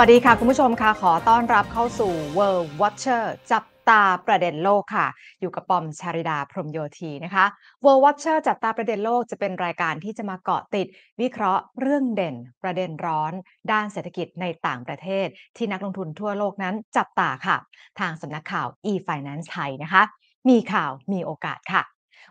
วัสดีค่ะคุณผู้ชมค่ะ ขอต้อนรับเข้าสู่ World Watcher จับตาประเด็นโลกค่ะ อยู่กับปอมชาริดาพรมโยธีนะคะ World Watcher จับตาประเด็นโลกจะเป็นรายการที่จะมาเกาะติดวิเคราะห์เรื่องเด่น ประเด็นร้อนด้านเศรษฐกิจในต่างประเทศที่นักลงทุนทั่วโลกนั้นจับตาค่ะ ทางสำนักข่าว e-finance ไทยนะคะ มีข่าวมีโอกาสค่ะ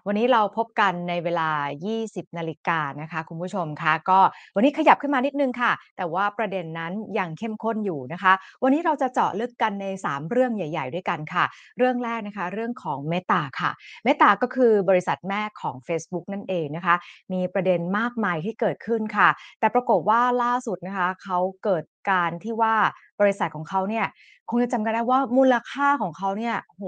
วันนี้เราพบกันในเวลา 20 นาฬิกานะคะ คุณผู้ชมคะก็วันนี้ขยับขึ้นมานิดนึงค่ะ แต่ว่าประเด็นนั้นยังเข้มข้นอยู่นะคะ วันนี้เราจะเจาะลึกกันใน 3 เรื่องใหญ่ๆด้วยกันค่ะ เรื่องแรกนะคะเรื่องของเมตาค่ะเมตาก็คือบริษัทแม่ของ Facebook นั่นเองนะคะ มีประเด็นมากมายที่เกิดขึ้นค่ะ แต่ปรากฏว่าล่าสุดนะคะเขาเกิดการที่ว่าบริษัทของเขาเนี่ยคงจะจำกันได้ว่ามูลค่าของเขาเนี่ยโห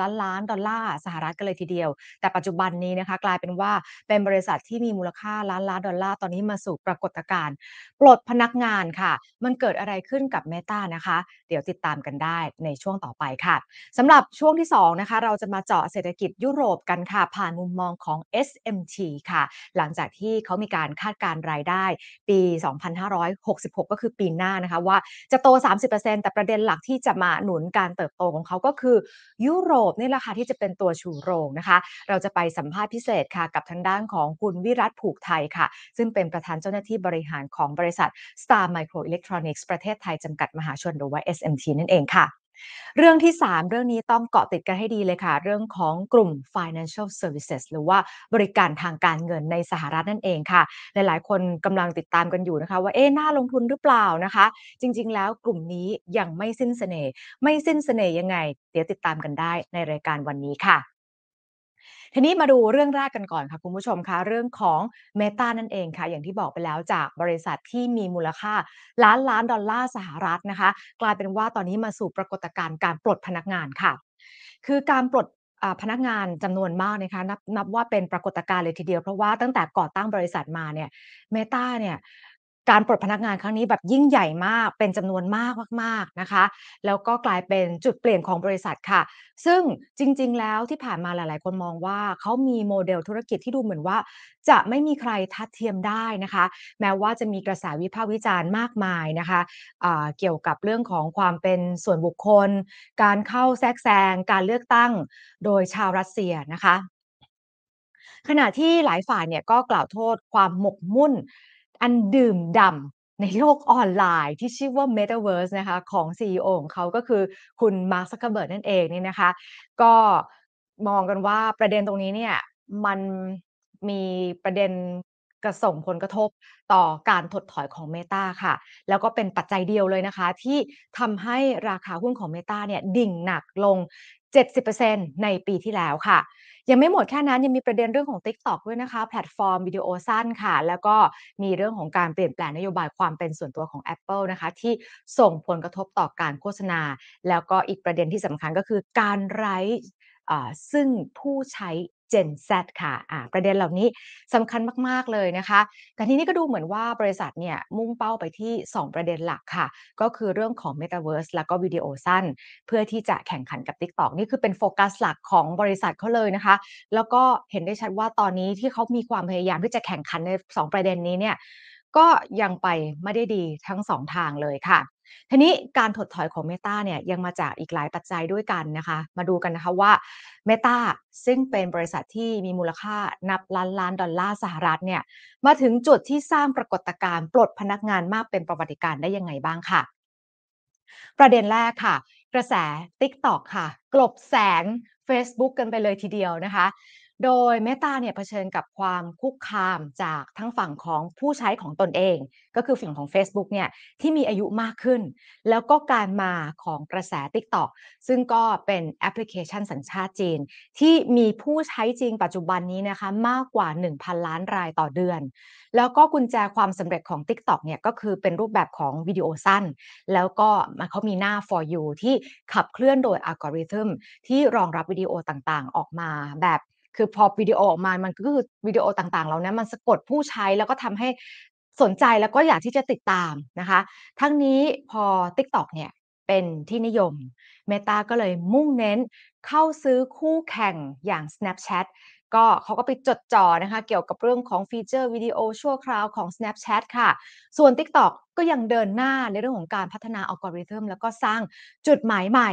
ล้านล้านดอลลาร์สหรัฐกันเลยทีเดียว แต่ปัจจุบันนี้นะคะกลายเป็นว่าเป็นบริษัทที่มีมูลค่าล้านล้านดอลลาร์ตอนนี้มาสู่ปรากฏการณ์ปลดพนักงานค่ะ มันเกิดอะไรขึ้นกับเมตานะคะเดี๋ยวติดตามกันได้ในช่วงต่อไปค่ะสำหรับช่วงที่2นะคะเราจะมาเจาะเศรษฐกิจยุโรปกันค่ะ ผ่านมุมมองของ SMT ค่ะ หลังจากที่เขามีการคาดการรายได้ ปี 2566 ก็คือปีหน้านะคะว่าจะโต 30%แต่ประเด็นหลักที่จะมาหนุนการเติบโตของเขาก็คือยุโรปนี่แหละค่ะที่จะเป็นตัวชูโรงนะคะ เราจะไปสัมภาษณ์พิเศษค่ะกับทางด้านของคุณวิรัตผูกไทยค่ะ ซึ่งเป็นประธานเจ้าหน้าที่บริหารของบริษัท Star Microelectronics ประเทศไทยจำกัดมหาชนหรือว่า SMT นั่นเองค่ะเรื่องที่ 3 เรื่องนี้ต้องเกาะติดกันให้ดีเลยค่ะ เรื่องของกลุ่ม financial services หรือว่าบริการทางการเงินในสหรัฐนั่นเองค่ะ หลายๆ คนกำลังติดตามกันอยู่นะคะ ว่า เอ๊ะน่าลงทุนหรือเปล่านะคะ จริงๆแล้วกลุ่มนี้ยังไม่สิ้นเสน่ห์ไม่สิ้นเสน่ห์ยังไง เดี๋ยวติดตามกันได้ในรายการวันนี้ค่ะทีนี้มาดูเรื่องแรกกันก่อนค่ะคุณผู้ชมคะเรื่องของ Meta นั่นเองค่ะ อย่างที่บอกไปแล้วจากบริษัทที่มีมูลค่าล้านล้านดอลลาร์สหรัฐนะคะ กลายเป็นว่าตอนนี้มาสู่ปรากฏการณ์การปลดพนักงานค่ะ คือการปลดพนักงานจำนวนมากนะคะนนับว่าเป็นปรากฏการณ์เลยทีเดียวเพราะว่าตั้งแต่ก่อตั้งบริษัทมาเนี่ยเมตาเนี่ยการปลดพนักงานครั้งนี้แบบยิ่งใหญ่มาก เป็นจำนวนมากมาก ๆนะคะ แล้วก็กลายเป็นจุดเปลี่ยนของบริษัทค่ะ ซึ่งจริงๆแล้วที่ผ่านมาหลายๆคนมองว่าเขามีโมเดลธุรกิจที่ดูเหมือนว่า จะไม่มีใครทัดเทียมได้นะคะ แม้ว่าจะมีกระแสวิพากษ์วิจารณ์มากมายนะคะะเกี่ยวกับเรื่องของความเป็นส่วนบุคคล การเข้าแทรกแซง การเลือกตั้งโดยชาวรัสเซียนะคะ ขณะที่หลายฝ่ายเนี่ยก็กล่าวโทษความหมกมุ่นอันดื่มด่ำในโลกออนไลน์ที่ชื่อว่า Metaverse นะคะของ CEO ของเขาก็คือคุณมาร์คซักเคเบิร์ดนั่นเองนี่นะคะ ก็มองกันว่าประเด็นตรงนี้เนี่ยมันมีประเด็นกระส่งผลกระทบต่อการถดถอยของเมตาค่ะ แล้วก็เป็นปัจจัยเดียวเลยนะคะที่ทำให้ราคาหุ้นของเมตาเนี่ยดิ่งหนักลง70%ในปีที่แล้วค่ะยังไม่หมดแค่นั้นยังมีประเด็นเรื่องของ TikTok ด้วยนะคะแพลตฟอร์ม วิดีโอสั้นค่ะแล้วก็มีเรื่องของการเปลี่ยนแปลงนโยบายความเป็นส่วนตัวของ Apple นะคะ ที่ส่งผลกระทบต่อการโฆษณา แล้วก็อีกประเด็นที่สำคัญก็คือการไร้ซึ่งผู้ใช้ Gen Z ค่ะะประเด็นเหล่านี้สำคัญมาก ๆ เลยนะคะแต่ทีนี้ก็ดูเหมือนว่าบริษัทเนี่ยมุ่งเป้าไปที่ 2 ประเด็นหลักค่ะ ก็คือเรื่องของ Metaverse แล้วก็วิดีโอสั้น เพื่อที่จะแข่งขันกับ TikTok นี่คือเป็นโฟกัสหลักของบริษัทเขาเลยนะคะ แล้วก็เห็นได้ชัดว่าตอนนี้ที่เขามีความพยายามที่จะแข่งขันใน 2 ประเด็นนี้เนี่ยก็ยังไปไม่ได้ดีทั้ง 2 ทางเลยค่ะทีนี้การถดถอยของเมตาเนี่ยยังมาจากอีกหลายปัจจัยด้วยกันนะคะ มาดูกันนะคะว่าเมตาซึ่งเป็นบริษัทที่มีมูลค่านับล้านล้านดอลลาร์สหรัฐเนี่ยมาถึงจุดที่สร้างปรากฏการณ์ปลดพนักงานมากเป็นประวัติการได้ยังไงบ้างค่ะ ประเด็นแรกค่ะกระแส TikTok ค่ะ กลบแสง Facebook กันไปเลยทีเดียวนะคะโดยเมตาเนี่ยเผชิญกับความคุกคามจากทั้งฝั่งของผู้ใช้ของตนเองก็คือฝั่งของ Facebook เนี่ยที่มีอายุมากขึ้น แล้วก็การมาของกระแส TikTok ซึ่งก็เป็นแอปพลิเคชันสัญชาติจีน ที่มีผู้ใช้จริงปัจจุบันนี้นะคะมากกว่า 1,000 ล้านรายต่อเดือน แล้วก็กุญแจความสำเร็จของ TikTok เนี่ยก็คือเป็นรูปแบบของวิดีโอสั้น แล้วก็มเขามีหน้า for you ที่ขับเคลื่อนโดยอัลกอริทึมที่รองรับวิดีโอต่างๆ ออกมาแบบคือพอวิดีโอออกมามันก็คือวิดีโอต่างๆ เหล่านั้นมันสะกดผู้ใช้แล้วก็ทำให้สนใจแล้วก็อยากที่จะติดตามนะคะ ทั้งนี้พอ TikTok เนี่ยเป็นที่นิยม Meta ก็เลยมุ่งเน้นเข้าซื้อคู่แข่งอย่าง Snapchat ก็เขาก็ไปจดจ่อนะคะ เกี่ยวกับเรื่องของฟีเจอร์วิดีโอชั่วคราวของ Snapchat ค่ะ ส่วน TikTok ก็ยังเดินหน้าในเรื่องของการพัฒนาอัลกอริทึมแล้วก็สร้างจุดหมายใหม่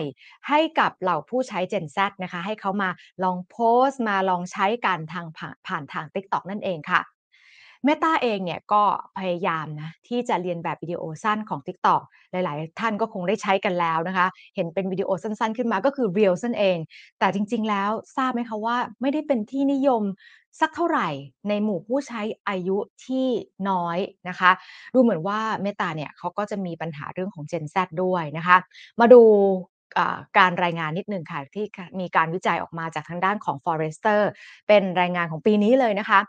ให้กับเหล่าผู้ใช้ Gen Z นะคะ ให้เขามาลองโพสต์ มาลองใช้กันทางผ่านทาง TikTok นั่นเองค่ะเมตาเองเนี่ยก็พยายามนะที่จะเรียนแบบวิดีโอสั้นของ t i k t o กหลายๆท่านก็คงได้ใช้กันแล้วนะคะ เห็นเป็นวิดีโอสั้นๆขึ้นมาก็คือ r e ียลสั้นเอง แต่จริงๆแล้วทราบไหมคะว่าไม่ได้เป็นที่นิยม สักเท่าไหร่ในหมู่ผู้ใช้อายุที่น้อยนะคะ ดูเหมือนว่าเมตาเนี่ยเขาก็จะมีปัญหาเรื่องของ Gen Z ด้วยนะคะ มาดูการรายงานนิดหนึ่งค่ะที่มีการวิจัยออกมาจากทางด้านของ Forrester เป็นรายงานของปีนี้เลยนะคะ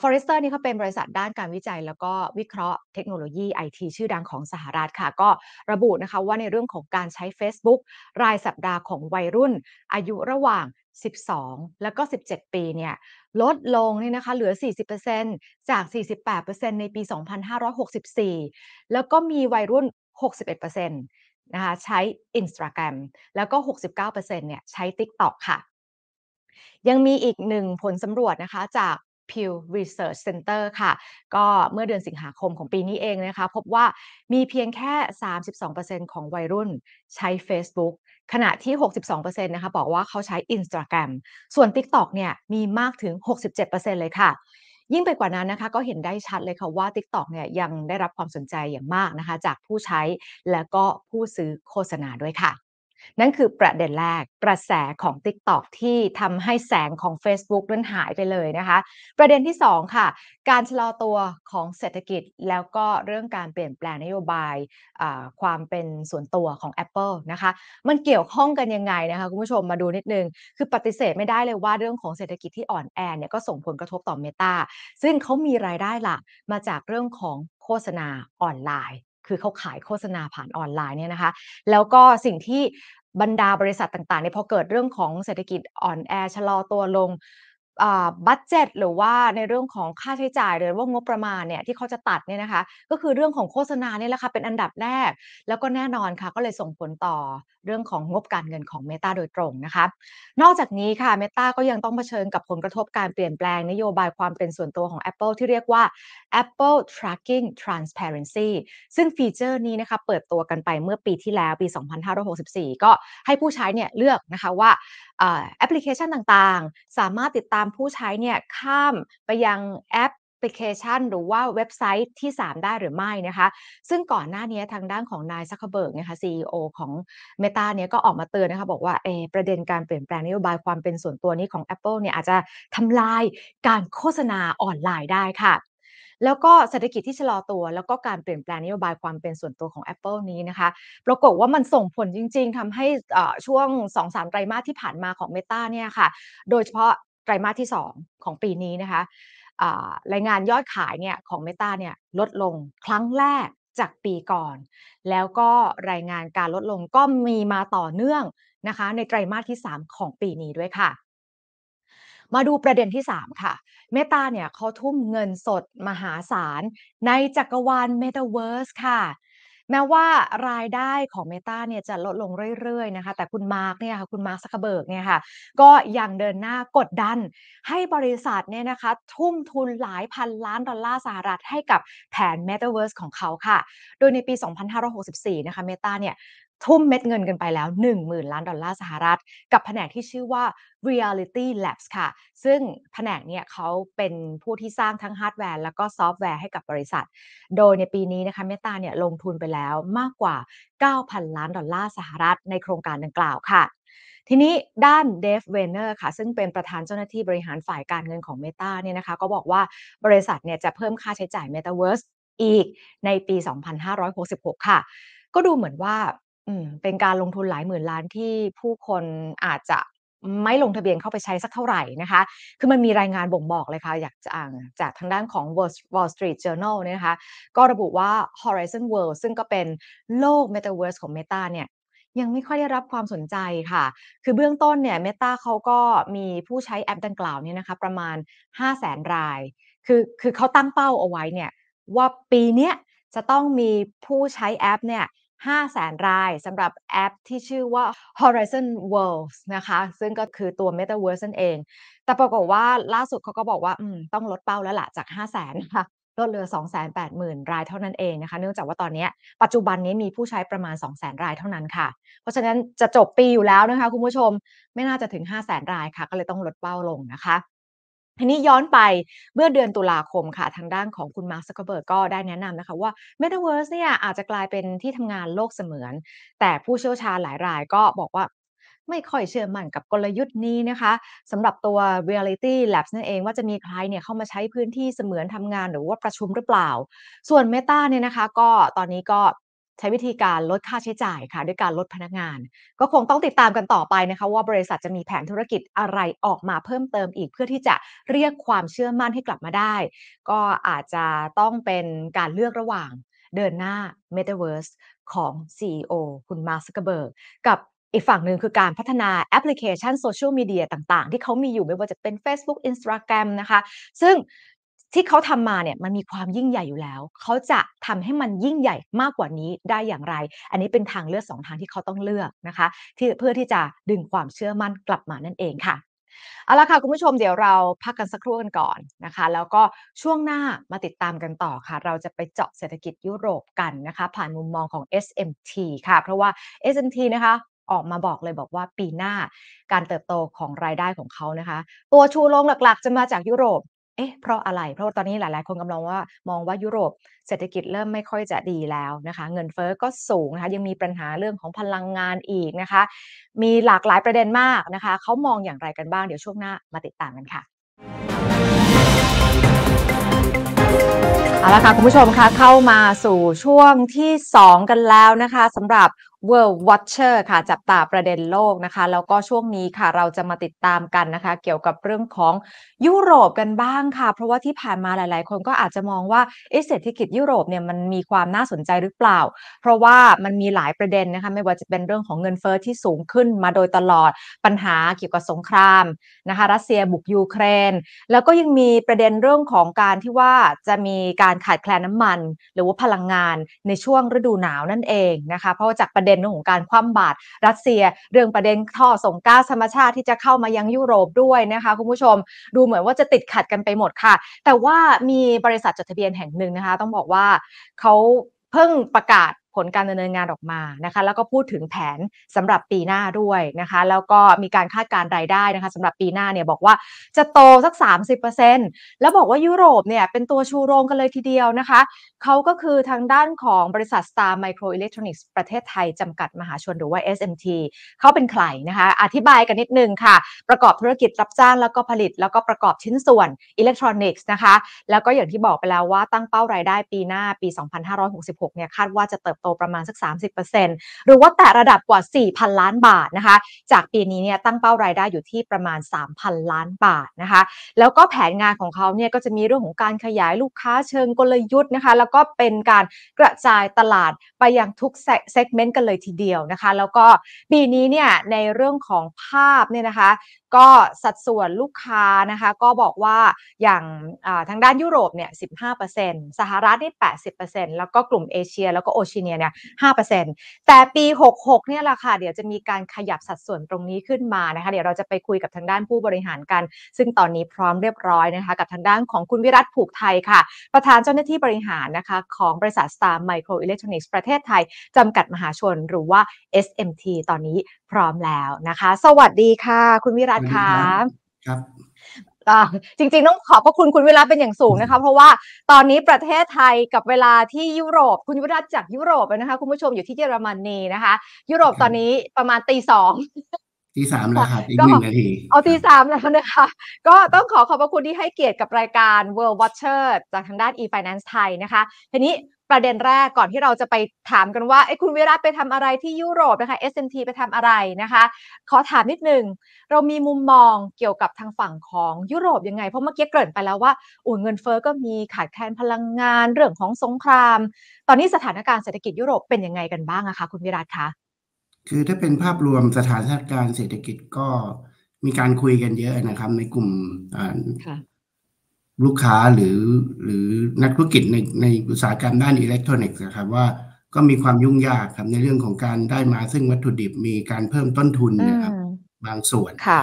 ฟอเรสเตอร์นี่เขาเป็นบริษัทด้านการวิจัย แล้วก็วิเคราะห์เทคโนโลยีไอทีชื่อดังของสหรัฐค่ะก็ระบุนะคะว่าในเรื่องของการใช้ Facebook รายสัปดาห์ของวัยรุ่น อายุระหว่าง 12 แล้วก็ 17 ปีเนี่ยลดลงเนี่ยนะคะเหลือ 40%จาก 48%ในปี 2564 แล้วก็มีวัยรุ่น 61%นะคะใช้ Instagram แล้วก็ 69%เนี่ยใช้ TikTok ค่ะ ยังมีอีกหนึ่งผลสำรวจนะคะจาก Pew Research Center ค่ะ ก็เมื่อเดือนสิงหาคมของปีนี้เองนะคะพบว่ามีเพียงแค่ 32%ของวัยรุ่นใช้ Facebook ขณะที่ 62%นะคะบอกว่าเขาใช้ Instagram ส่วน TikTok เนี่ยมีมากถึง 67%เลยค่ะ ยิ่งไปกว่านั้นนะคะก็เห็นได้ชัดเลยค่ะว่า TikTok เนี่ยยังได้รับความสนใจอย่างมากนะคะจากผู้ใช้และก็ผู้ซื้อโฆษณาด้วยค่ะนั่นคือประเด็นแรกกระแสของ TikTok ที่ทำให้แสงของ Facebook นั้นหายไปเลยนะคะ ประเด็นที่ 2 ค่ะ การชะลอตัวของเศรษฐกิจ แล้วก็เรื่องการเปลี่ยนแปลงนโยบายความเป็นส่วนตัวของ Apple นะคะ มันเกี่ยวข้องกันยังไงนะคะคุณผู้ชมมาดูนิดนึง คือปฏิเสธไม่ได้เลยว่าเรื่องของเศรษฐกิจที่อ่อนแอเนี่ยก็ส่งผลกระทบต่อ Meta ซึ่งเขามีรายได้หลักมาจากเรื่องของโฆษณาออนไลน์คือเขาขายโฆษณาผ่านออนไลน์เนี่ยนะคะ แล้วก็สิ่งที่บรรดาบริษัทต่างๆเนี่ยพอเกิดเรื่องของเศรษฐกิจอ่อนแอชะลอตัวลงบัตเจ็ตหรือว่าในเรื่องของค่าใช้จ่ายหรือว่างบประมาณเนี่ยที่เขาจะตัดเนี่ยนะคะก็คือเรื่องของโฆษณาเนี่ยแหละค่ะเป็นอันดับแรก แล้วก็แน่นอนค่ะก็เลยส่งผลต่อเรื่องของงบการเงินของ Meta โดยตรงนะคะนอกจากนี้ค่ะ Meta ก็ยังต้องเผชิญกับผลกระทบการเปลี่ยนแปลงนโยบายความเป็นส่วนตัวของ Apple ที่เรียกว่า Apple Tracking Transparency ซึ่งฟีเจอร์นี้นะคะเปิดตัวกันไปเมื่อปีที่แล้วปี 2564 ก็ให้ผู้ใช้เนี่ยเลือกนะคะว่าแอปพลิเคชันต่างๆ สามารถติดตามผู้ใช้เนี่ยข้ามไปยังแอปพลิเคชันหรือว่าเว็บไซต์ที่ 3 ได้หรือไม่นะคะซึ่งก่อนหน้านี้ทางด้านของนายซักเคเบิร์กนะคะ CEO ของ Meta เนี่ยก็ออกมาเตือนนะคะบอกว่าเอประเด็นการเปลี่ยนแปลงนโยบายความเป็นส่วนตัวนี้ของ Apple เนี่ยอาจจะทำลายการโฆษณาออนไลน์ได้ค่ะ แล้วก็เศรษฐกิจที่ชะลอตัวแล้วก็การเปลี่ยนแปลงนโยบายความเป็นส่วนตัวของ Apple นี้นะคะปรากฏว่ามันส่งผลจริงๆ ทำให้ช่วง2าไตรมาสที่ผ่านมาของ Meta เนี่ยค่ะโดยเฉพาะไตรมาสที่ 2 ของปีนี้นะคะรายงานยอดขายเนี่ยของ Meta เนี่ยลดลงครั้งแรกจากปีก่อน แล้วก็รายงานการลดลงก็มีมาต่อเนื่องนะคะ ในไตรมาสที่ 3 ของปีนี้ด้วยค่ะ มาดูประเด็นที่ 3 ค่ะเมตาเนี่ยเขาทุ่มเงินสดมหาศาล ในจักรวาล Metaverse ค่ะแม้ว่ารายได้ของ Meta เนี่ยจะลดลงเรื่อยๆนะคะ แต่คุณมาร์กเนี่ยค่ะ คุณมาร์คสักเบิร์กเนี่ยค่ะ ก็ยังเดินหน้ากดดันให้บริษัทเนี่ยนะคะทุ่มทุนหลายพันล้านดอลลาร์สหรัฐให้กับแผน Metaverse ของเขาค่ะ โดยในปี 2564 นะคะ Meta เนี่ยทุ่มเม็ดเงินกันไปแล้ว 10,000 ล้านดอลลาร์สหรัฐ กับแผนกที่ชื่อว่า Reality Labs ค่ะ ซึ่งแผนกเนี่ยเขาเป็นผู้ที่สร้างทั้งฮาร์ดแวร์แล้วก็ซอฟต์แวร์ให้กับบริษัท โดยในปีนี้นะคะเมตาเนี่ยลงทุนไปแล้วมากกว่า 9,000 ล้านดอลลาร์สหรัฐ ในโครงการดังกล่าวค่ะ ทีนี้ด้านเดฟเวเนอร์ค่ะ ซึ่งเป็นประธานเจ้าหน้าที่บริหารฝ่ายการเงินของ Meta เนี่ยนะคะก็บอกว่าบริษัทเนี่ยจะเพิ่มค่าใช้จ่าย Metaverse อีกในปี 2566ค่ะ ก็ดูเหมือนว่าอืมเป็นการลงทุนหลายหมื่นล้านที่ผู้คนอาจจะไม่ลงทะเบียนเข้าไปใช้สักเท่าไหร่นะคะ คือมันมีรายงานบ่งบอกเลยค่ะ อยากจะอ่านจากทางด้านของ Wall Street Journal เนนะคะ ก็ระบุว่า Horizon World ซึ่งก็เป็นโลก Metaverse ของ Meta เนี่ยยังไม่ค่อยได้รับความสนใจค่ะ คือเบื้องต้นเนี่ยเมตาเขาก็มีผู้ใช้แอปดังกล่าวเนี่ยนะคะ ประมาณ 5 0 0แสนรายคือคือเขาตั้งเป้าเอาไว้เนี่ยว่าปีนี้จะต้องมีผู้ใช้แอปเนี่ย5แสนรายสำหรับแอปที่ชื่อว่า Horizon Worlds นะคะซึ่งก็คือตัว Metaverse นั่นเอง แต่ปรากฏว่าล่าสุดเขาก็บอกว่าต้องลดเป้าแล้วล่ะจาก5แสนะคะลดเหลือ 280,000 รายเท่านั้นเองนะคะ เนื่องจากว่าตอนนี้ปัจจุบันนี้มีผู้ใช้ประมาณ 200,000 รายเท่านั้นค่ะ เพราะฉะนั้นจะจบปีอยู่แล้วนะคะ คุณผู้ชมไม่น่าจะถึง 5 0 0 0 0 รายค่ะก็เลยต้องลดเป้าลงนะคะทีนี้ย้อนไปเมื่อเดือนตุลาคมค่ะทางด้านของคุณมาร์คซักเบิร์กก็ได้แนะนำนะคะว่า Metaverse เนี่ยอาจจะกลายเป็นที่ทำงานโลกเสมือน แต่ผู้เชี่ยวชาญหลายราย ก็บอกว่า ไม่ค่อยเชื่อมั่นกับกลยุทธ์นี้นะคะสำหรับตัว Reality Labs นั่นเอง ว่าจะมีใครเนี่ยเข้ามาใช้พื้นที่เสมือนทำงานหรือว่าประชุมหรือเปล่า ส่วน Meta เนี่ยนะคะ ก็ตอนนี้ก็ใช้วิธีการลดค่าใช้จ่ายค่ะด้วยการลดพนักงาน ก็คงต้องติดตามกันต่อไปนะคะว่าบริษัทจะมีแผนธุรกิจอะไรออกมาเพิ่มเติมอีกเพื่อที่จะเรียกความเชื่อมั่นให้กลับมาได้ ก็อาจจะต้องเป็นการเลือกระหว่างเดินหน้า Metaverse ของ CEO คุณมาร์คซักเบิร์กกับอีกฝั่งหนึ่งคือการพัฒนาแอปพลิเคชันโซเชียลมีเดียต่าง ๆ ที่เขามีอยู่ไม่ว่าจะเป็น Facebook Instagram นะคะ ซึ่งที่เขาทำมาเนี่ยมันมีความยิ่งใหญ่อยู่แล้วเขาจะทำให้มันยิ่งใหญ่มากกว่านี้ได้อย่างไร อันนี้เป็นทางเลือกสองทางที่เขาต้องเลือกนะคะที่เพื่อที่จะดึงความเชื่อมั่นกลับมานั่นเองค่ะเอาละค่ะคุณผู้ชมเดี๋ยวเราพักกันสักครู่กันก่อนนะคะ แล้วก็ช่วงหน้ามาติดตามกันต่อค่ะเราจะไปเจาะเศรษฐกิจยุโรปกันนะคะ ผ่านมุมมองของ SMT ค่ะเพราะว่า SMT นะคะออกมาบอกเลยบอกว่าปีหน้าการเติบโตของรายได้ของเขานะคะ ตัวชูโรงหลักๆจะมาจากยุโรปเอ๊ะ เพราะอะไร เพราะตอนนี้หลายๆ คนกำลังว่ามองว่ายุโรป เศรษฐกิจเริ่มไม่ค่อยจะดีแล้วนะคะ เงินเฟอ้อก็สูงนะคะยังมีปัญหาเรื่องของพลังงานอีกนะคะ มีหลากหลายประเด็นมากนะคะเขามองอย่างไรกันบ้างเดี๋ยวช่วงหน้ามาติดตามกันค่ะเอาละค่ะ คุณผู้ชมคะเข้ามาสู่ช่วงที่ 2 กันแล้วนะคะสำหรับ World Watcher ค่ะจับตาประเด็นโลกนะคะแล้วก็ช่วงนี้ค่ะเราจะมาติดตามกันนะคะเกี่ยวกับเรื่องของยุโรปกันบ้างค่ะ เพราะว่าที่ผ่านมาหลายๆ คนก็อาจจะมองว่าเศรษฐกิจยุโรปเนี่ยมันมีความน่าสนใจหรือเปล่า เพราะว่ามันมีหลายประเด็นนะคะไม่ว่าจะเป็นเรื่องของเงินเฟอ้อที่สูงขึ้นมาโดยตลอดปัญหาเกี่ยวกับสงครามนะคะรัสเซียบุกยูเครนแล้วก็ยังมีประเด็นเรื่องของการที่ว่าจะมีการขาดแคลนน้ามัน หรือว่าพลังงานในช่วงฤดูหนาวนั่นเองนะคะเพราะาจากประเด็นนเรื่องของการคว่ำบาตรรัสเซียเรื่องประเด็นท่อส่งก๊าซธรรมชาติที่จะเข้ามายังยุโรปด้วยนะคะ คุณผู้ชมดูเหมือนว่าจะติดขัดกันไปหมดค่ะ แต่ว่ามีบริษัทจดทะเบียนแห่งหนึ่งนะคะต้องบอกว่าเขาเพิ่งประกาศผลการดำเนินงานออกมานะคะแล้วก็พูดถึงแผนสำหรับปีหน้าด้วยนะคะ แล้วก็มีการคาดการรายได้นะคะสำหรับปีหน้าเนี่ยบอกว่าจะโตสัก 30%แล้วบอกว่ายุโรปเนี่ยเป็นตัวชูโรงกันเลยทีเดียวนะคะ เขาก็คือทางด้านของบริษัท Star Microelectronics ประเทศไทยจำกัดมหาชนหรือว่า SMT เขาเป็นใครนะคะ อธิบายกันนิดนึงค่ะ ประกอบธุรกิจรับจ้างแล้วก็ผลิต แล้วก็ประกอบชิ้นส่วนอิเล็กทรอนิกส์นะคะ แล้วก็อย่างที่บอกไปแล้วว่าตั้งเป้ารายได้ ปีหน้าปี 2566เนี่ยคาดว่าจะเติบโตตประมาณสัก 30%หรือว่าแต่ระดับกว่า 4,000 ล้านบาทนะคะ จากปีนี้เนี่ยตั้งเป้ารายได้อยู่ที่ประมาณ 3,000 ล้านบาทนะคะแล้วก็แผนงานของเขาเนี่ยก็จะมีเรื่องของการขยายลูกค้าเชิงกลยุทธ์นะคะแล้วก็เป็นการกระจายตลาดไปยังทุกเซกเมนต์กันเลยทีเดียวนะคะแล้วก็ปีนี้เนี่ยในเรื่องของภาพเนี่ยนะคะก็สัดส่วนลูกค้านะคะก็บอกว่าอย่างทางด้านยุโรปเนี่ย15%สหรัฐนี่80%แล้วก็กลุ่มเอเชีย แล้วก็โอเชียเนียียเนี่ยห้าเปอร์เซ็นต์แต่ปี 66เนี่ยแหละค่ะเดี๋ยวจะมีการขยับสัดส่วนตรงนี้ขึ้นมานะคะ เดี๋ยวเราจะไปคุยกับทางด้านผู้บริหารกัน ซึ่งตอนนี้พร้อมเรียบร้อยนะคะกับทางด้านของคุณวิรัตผูกไทยค่ะ ประธานเจ้าหน้าที่บริหารนะคะของบริษัทสตาร์ไมโครอิเล็กทรอนิกส์ประเทศไทย จำกัดมหาชนหรือว่า SMT ตอนนี้พร้อมแล้วนะคะ สวัสดีค่ะคุณวิรัตค่ะครับจริงๆต้องขอบพระคุณคุณเวลาเป็นอย่างสูงนะคะเพราะว่าตอนนี้ประเทศไทยกับเวลาที่ยุโรปคุณวิรัตจากยุโรปนะคะคุณผู้ชมอยู่ที่เยอรมนีนะคะ ยุโรปตอนนี้ประมาณตีสองตีสามแล้วครับอีกหนึ่งนาทีเอาตีสามแล้วนะคะ ก็ต้องขอขอบพระคุณที่ให้เกียรติกับรายการ World Watcher จากทางด้าน e-finance ไทยนะคะทีนี้ประเด็นแรกก่อนที่เราจะไปถามกันว่าไอ้คุณวิระไปทำอะไรที่ยุโรปนะคะ SMT ไปทำอะไรนะคะ ขอถามนิดนึงเรามีมุมมองเกี่ยวกับทางฝั่งของยุโรปยังไงเพราะเมื่อกี้เกริ่นไปแล้วว่าอุ่นเงินเฟอ้อก็มีขาดแคลนพลังงาน เรื่องของสงคราม ตอนนี้สถานการณ์เศรษฐกิจยุโรปเป็นยังไงกันบ้างอะคะคุณวิระคะคือถ้าเป็นภาพรวมสถานการณ์เศรษฐกิจก็ มีการคุยกันเยอะนะครับในกลุ่มลูกค้าหรือหรือนักธุรกิจในในอุตสาหกรรมด้านอิเล็กทรอนิกส์นะครับ ว่าก็มีความยุ่งยากครับในเรื่องของการได้มา ซึ่งวัตถุดิบมีการเพิ่มต้นทุนนะครับ บางส่วนค่ะ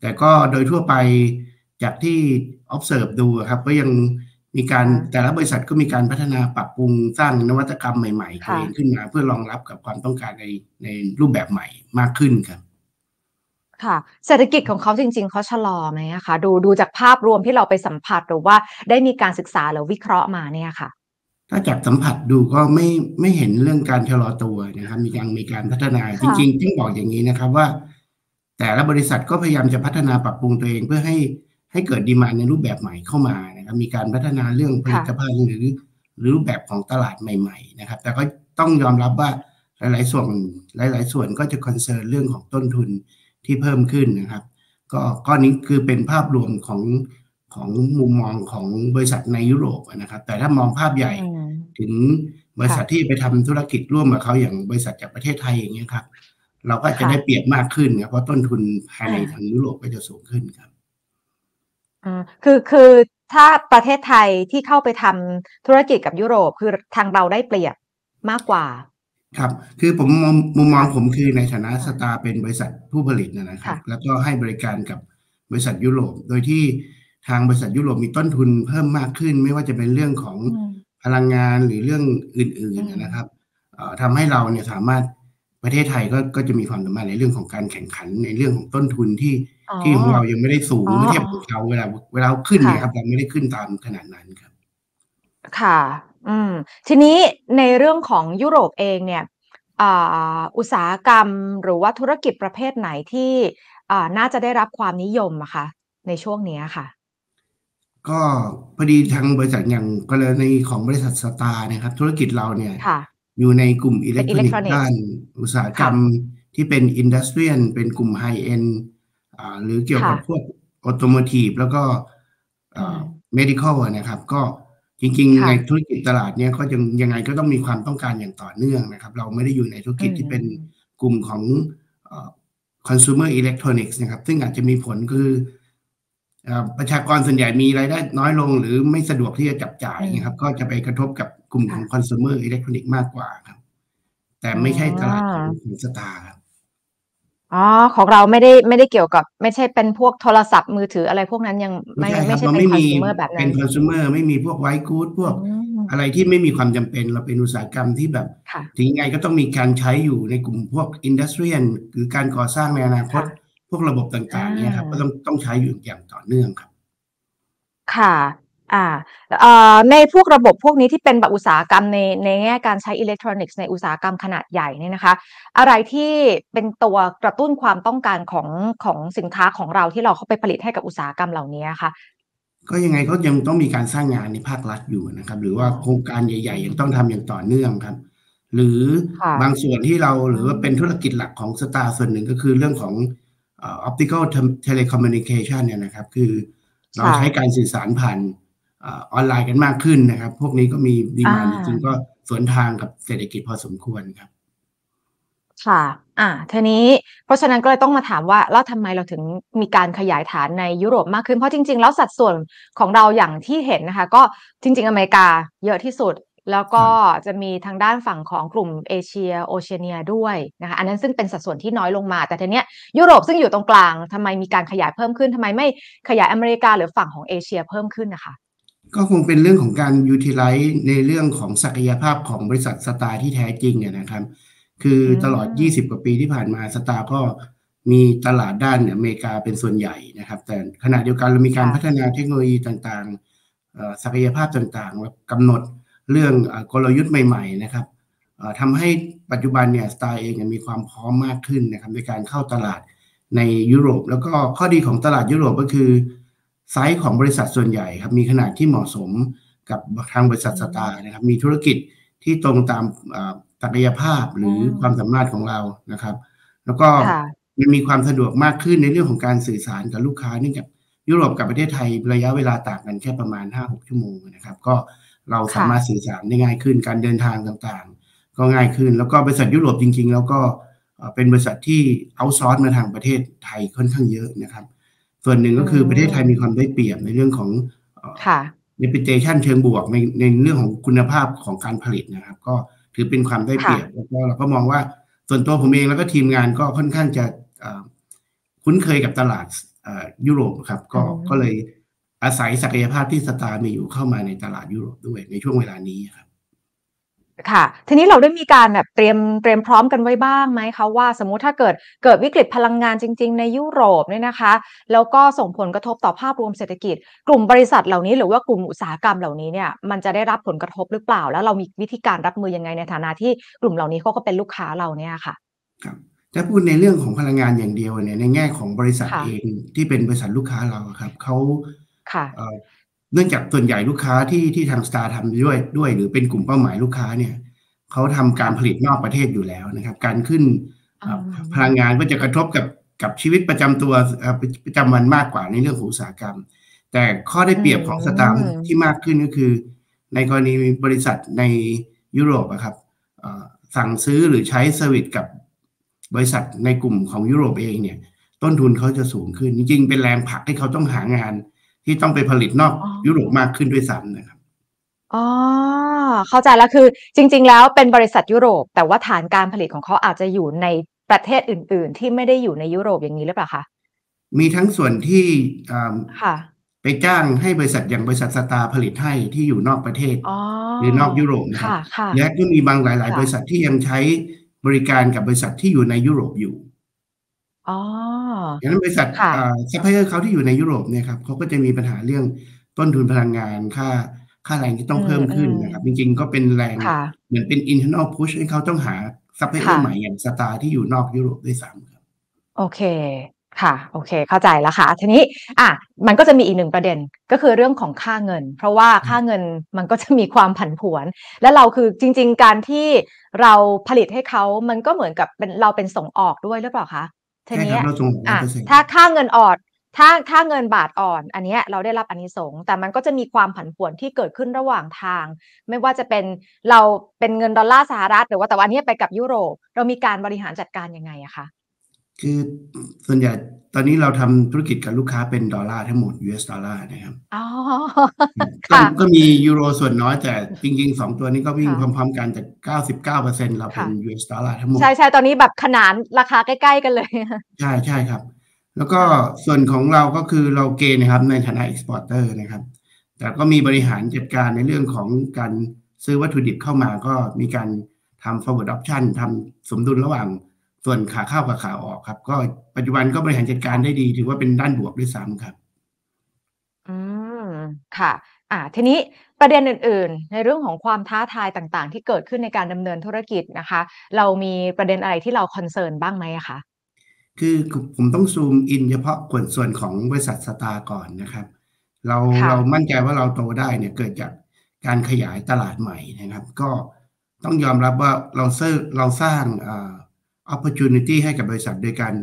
แต่ก็โดยทั่วไปจากที่ observe ดูครับ ก็ยังมีการแต่ละบริษัทก็มีการพัฒนาปรับปรุงสร้างนวัตกรรมใหม่ ๆ ขึ้นมาเพื่อรองรับกับความต้องการในในรูปแบบใหม่มากขึ้นครับค่ะเศรษฐกิจของเขาจริงๆเขาชะลอไหมคะดูดูจากภาพรวมที่เราไปสัมผัสหรือว่าได้มีการศึกษาหรือวิเคราะห์มาเนี่ยค่ะ ถ้าจากสัมผัสดูก็ไม่ไม่เห็นเรื่องการชะลอตัวนะครับมียังมีการพัฒนาจริงๆต้องบอกอย่างนี้นะครับว่า แต่ละบริษัทก็พยายามจะพัฒนาปรับปรุงตัวเองเพื่อให้ให้เกิดดีมานในรูปแบบใหม่เข้ามานะครับมีการพัฒนาเรื่องผลิตภัณฑ์หรือหรือ รูปแบบของตลาดใหม่ ๆนะครับ แต่ก็ต้องยอมรับว่าหลายๆส่วนหลาย ๆส่วนก็จะคอนเซิร์นเรื่องของต้นทุนที่เพิ่มขึ้นนะครับ ก็ก้อนนี้คือเป็นภาพรวมของของมุมมองของบริษัทในยุโรปนะครับ แต่ถ้ามองภาพใหญ่ถึงบริษัทที่ไปทำธุรกิจร่วมกับเขาอย่างบริษัทจากประเทศไทยอย่างเงี้ยครับเราก็จะได้เปรียบมากขึ้นนะเพราะต้นทุนภายในทางยุโรปก็จะสูงขึ้นครับอ่าคือคือถ้าประเทศไทยที่เข้าไปทำธุรกิจกับยุโรปคือทางเราได้เปรียบมากกว่าครับคือผมมองุมมองผมคือในฐานะสตาร์เป็นบริษัทผู้ผลิตนะครับ แล้วก็ให้บริการกับบริษัทยุโรปโดยที่ทางบริษัทยุโรปมีต้นทุนเพิ่มมากขึ้น ไม่ว่าจะเป็นเรื่องของพลังงานหรือเรื่องอื่น ๆ นะครับทำให้เราเนี่ยสามารถประเทศไทยก็ก็จะมีความสามารถในเรื่องของการแข่งขันในเรื่องของต้นทุนที่ที่ของเรายังไม่ได้สูงเมื่อเทียบกับเขาเวลาเวลาขึ้นเนี่ยครับเราไม่ได้ขึ้นตามขนาดนั้นครับ ค่ะอืมทีนี้ในเรื่องของยุโรปเองเนี่ยอุตสาหกรรมหรือว่าธุรกิจประเภทไหนที่น่าจะได้รับความนิยมอะคะในช่วงนี้ค่ะ ก็พอดีทางบริษัทอย่างกรณีของบริษัทสตาร์นะครับธุรกิจเราเนี่ยอยู่ในกลุ่มอิเล็กทรอนิกส์ด้าน อุตสาหกรรมที่เป็นอินดัสเทรียลเป็นกลุ่มไฮเอ็นหรือเกี่ยวกับพวกออโตโมทีฟแล้วก็เมดิคอลนะครับก็จริงๆในธุรกิจตลาดเนี่ยก็ยังยังไงก็ต้องมีความต้องการอย่างต่อเนื่องนะครับ เราไม่ได้อยู่ในธุรกิจที่เป็นกลุ่มของคอน sumer electronics นะครับซึ่งอาจจะมีผลคือ ประชากรส่วนใหญ่มีรายได้น้อยลง หรือไม่สะดวกที่จะจับจ่ายนะครับ ก็จะไปกระทบกับกลุ่มของคอน sumer electronics มากกว่าครับแต่ไม่ใช่ตลาดของสตาร์ครับอ๋อของเราไม่ได้ไม่ได้เกี่ยวกับ ไม่ใช่เป็นพวกโทรศัพท์มือถืออะไรพวกนั้นยังไม่ไม่ใช่เป็นคอน sumer แบบนั้นเป็นคอน sumer ไม่มีพวกไวคูด พวกอะไรที่ไม่มีความจำเป็นเราเป็นอุตสาหกรรมที่แบบถึงงไงก็ต้องมีการใช้อยู่ในกลุ่มพวกอินดัสเทรียลหรือการก่อสร้างในอนาคตพวกระบบต่างๆเนี่ยครับก็ต้องต้องใช้อยู่อย่างต่อเนื่องครับ ค่ะอ่าในพวกระบบพวกนี้ที่เป็นแบบอุตสาหกรรมในในแง่การใช้อิเล็กทรอนิกส์ในอุตสาหกรรมขนาดใหญ่เนี่ยนะคะอะไรที่เป็นตัวกระตุ้นความต้องการของของสินค้าของเราที่เราเข้าไปผลิตให้กับอุตสาหกรรมเหล่านี้คะก็ยังไงก็ยังต้องมีการสร้างงานในภาครัฐอยู่นะครับ หรือว่าโครงการใหญ่ ๆ ยังต้องทำอย่างต่อเนื่องครับ หรือบางส่วนที่เราหรือว่าเป็นธุรกิจหลักของสตาร์ส่วนหนึ่งก็คือเรื่องของออปติคอลเทเลคอมมิเน c a t i o เนี่ยนะครับ คือเราใช้การสื่อสารผ่านออนไลน์กันมากขึ้นนะครับ พวกนี้ก็มีดีมาจริงก็สวนทางกับเศรษฐกิจพอสมควรครับ ค่ะ อ่าทีนี้เพราะฉะนั้นก็เลยต้องมาถามว่าแล้วทำไมเราถึงมีการขยายฐานในยุโรปมากขึ้น เพราะจริง ๆ แล้วสัดส่วนของเราอย่างที่เห็นนะคะ ก็จริงๆ อเมริกาเยอะที่สุด แล้วก็จะมีทางด้านฝั่งของกลุ่มเอเชียโอเชียเนียด้วยนะคะ อันนั้นซึ่งเป็นสัดส่วนที่น้อยลงมา แต่ทีเนี้ยยุโรปซึ่งอยู่ตรงกลาง ทำไมมีการขยายเพิ่มขึ้น ทำไมไม่ขยายอเมริกาหรือฝั่งของเอเชียเพิ่มขึ้นนะคะก็คงเป็นเรื่องของการยูทิลไลซ์ในเรื่องของศักยภาพของบริษัทสตาร์ที่แท้จริงเนี่ยนะครับคือตลอด 20 กว่าปีที่ผ่านมาสตาร์ก็มีตลาดด้านอเมริกาเป็นส่วนใหญ่นะครับ แต่ขณะเดียวกันเรามีการพัฒนาเทคโนโลยีต่าง ๆ ศักยภาพต่างๆกำหนดเรื่องกลยุทธ์ใหม่ ๆนะครับทำให้ปัจจุบันเนี่ยสตาร์เองมีความพร้อมมากขึ้นนะครับในการเข้าตลาดในยุโรป แล้วก็ข้อดีของตลาดยุโรปก็คือไซส์ของบริษัทส่วนใหญ่ครับมีขนาดที่เหมาะสมกับทางบริษัทสตาร์นะครับมีธุรกิจที่ตรงตามศักยภาพหรือความสามารถของเรานะครับ แล้วก็มันมีความสะดวกมากขึ้นในเรื่องของการสื่อสารกับลูกค้านี่องจากยุโรปกับประเทศไทยระยะเวลาต่างกันแค่ประมาณ 5-6 ชั่วโมงนะครับก็เราสามารถสื่อสารได้ง่ายขึ้น การเดินทางต่างๆ ก็ง่ายขึ้นแล้วก็บริษัทยุโรปจริงๆ แล้วก็เป็นบริษัทที่เอาซอร์สมาทางประเทศไทยค่อนข้างเยอะนะครับส่วนหนึ่งก็คือประเทศไทยมีความได้เปรียบในเรื่องของค่ะ reputation เชิงบวกในในเรื่องของคุณภาพของการผลิตนะครับก็ถือเป็นความได้เปรียบแล้วก็เราก็มองว่าส่วนตัวผมเองแล้วก็ทีมงานก็ค่อนข้างจะคุ้นเคยกับตลาดยุโรปครับก็ก็เลยอาศัยศักยภาพที่สตาร์มีอยู่เข้ามาในตลาดยุโรปด้วยในช่วงเวลานี้ครับค่ะทีนี้เราได้มีการแบบเตรียมเตรียมพร้อมกันไว้บ้างไหมคะว่าสมมุติถ้าเกิดเกิดวิกฤตพลังงานจริง ๆ ในยุโรปเนี่ยนะคะแล้วก็ส่งผลกระทบต่อภาพรวมเศรษฐกิจ กลุ่มบริษัทเหล่านี้ หรือว่ากลุ่มอุตสาหกรรมเหล่านี้เนี่ยมันจะได้รับผลกระทบหรือเปล่า แล้วเรามีวิธีการรับมือยังไงในฐานะที่กลุ่มเหล่านี้เขาก็เป็นลูกค้าเราเนี่ยค่ะ ครับถ้าพูดในเรื่องของพลังงานอย่างเดียวเนี่ยในแง่ของบริษัทเองที่เป็นบริษัทลูกค้าเราครับเขาเนื่องจากส่วนใหญ่ลูกค้าที่ที่ทางสตาร์ทำด้วยด้วย หรือเป็นกลุ่มเป้าหมายลูกค้าเนี่ยเขาทำการผลิตนอกประเทศอยู่แล้วนะครับ การขึ้นพลังงานก็จะกระทบกับกับชีวิตประจำตัวประจำวันมากกว่าในเรื่องของอุตสาหกรรม แต่ข้อได้เปรียบของสตาร์ที่มากขึ้นก็คือ ในกรณีบริษัทในยุโรปนะครับสั่งซื้อหรือใช้สวิตกับบริษัทในกลุ่มของยุโรปเองเนี่ยต้นทุนเขาจะสูงขึ้นจริงๆเป็นแรงผลักให้เขาต้องหางานที่ต้องไปผลิตนอกยุโรปมากขึ้นด้วยซ้ำนะครับ อ๋อ เข้าใจแล้วคือ จริง ๆ แล้วเป็นบริษัทยุโรป แต่ว่าฐานการผลิตของเขาอาจจะอยู่ในประเทศอื่นๆ ที่ไม่ได้อยู่ในยุโรปอย่างนี้หรือเปล่าคะ มีทั้งส่วนที่ค่ะ ไปจ้างให้บริษัทอย่างบริษัทสตาร์ผลิตให้ที่อยู่นอกประเทศหรือนอกยุโรปนะครับและก็มีบางหลาย ๆ บริษัทที่ยังใช้บริการกับบริษัทที่อยู่ในยุโรปอยู่ อ๋ออย่างนั้นบริษัทซัพพลายเออร์เขาที่อยู่ในยุโรปเนี่ยครับเขาก็จะมีปัญหาเรื่องต้นทุนพลังงาน ค่าค่าแรงที่ต้องเพิ่มขึ้นนะครับจริงๆก็เป็นแรง เหมือนเป็น internal push ให้เขาต้องหาซัพพลายเออร์ใหม่อย่างสตาร์ที่อยู่นอกยุโรปด้วยซ้ำครับ โอเคค่ะ โอเคเข้าใจแล้วค่ะทีนี้อ่ะมันก็จะมีอีกหนึ่งประเด็นก็คือเรื่องของค่าเงิน เพราะว่าค่าเงินมันก็จะมีความผันผวน และเราคือจริง ๆ การที่เราผลิตให้เขามันก็เหมือนกับเป็นเราเป็นส่งออกด้วยหรือเปล่าคะทีนี้ถ้าค่าเงินอ่อน ถ้าค่าเงินบาทอ่อน อันนี้เราได้รับอันนี้สงแต่มันก็จะมีความผันผวนที่เกิดขึ้นระหว่างทาง ไม่ว่าจะเป็นเราเป็นเงินดอลลาร์สหรัฐ หรือว่าแต่วันนี้ไปกับยุโรปเรามีการบริหารจัดการยังไงอะคะคือส่วนใหญ่ตอนนี้เราทำธุรกิจกับลูกค้าเป็นดอลลาร์ทั้งหมด US ดอลลาร์นะครับอ๋อก็ก็มียูโรส่วนน้อยแต่จริงๆสองตัวนี้ก็วิ่งพร้อมๆกันแต่เก้าสิบเก้าเปอร์เซ็นเราเป็น US ดอลลาร์ทั้งหมด ใช่ใช่ตอนนี้แบบขนานราคาใกล้ๆกันเลย ใช่ใช่ครับ แล้วก็ส่วนของเราก็คือเราเกณฑ์นะครับ ในฐานะเอ็กซ์พอร์เตอร์นะครับ แต่ก็มีบริหารจัดการในเรื่องของการซื้อวัตถุดิบเข้ามา ก็มีการทำ forward option ทำสมดุลระหว่างส่วนขาเข้ากับขาออกครับ ก็ปัจจุบันก็บริหารจัดการได้ดีถือว่าเป็นด้านบวกด้วยซ้ำครับอืมค่ะ อ่า ทีนี้ประเด็นอื่นๆ ในเรื่องของความท้าทายต่างๆ ที่เกิดขึ้นในการดำเนินธุรกิจนะคะเรามีประเด็นอะไรที่เราคอนเซิร์นบ้างไหมคะ คือผมต้องซูมอิน เฉพาะุ่นส่วนของบริษัทสตาร์ก่อนนะครับเราเรามั่นใจว่าเราโตได้เนี่ยเกิดจากการขยายตลาดใหม่นะครับ ก็ต้องยอมรับว่าเราเซอร์เราสร้างอ่า opportunity ให้กับบริษัทโดยการ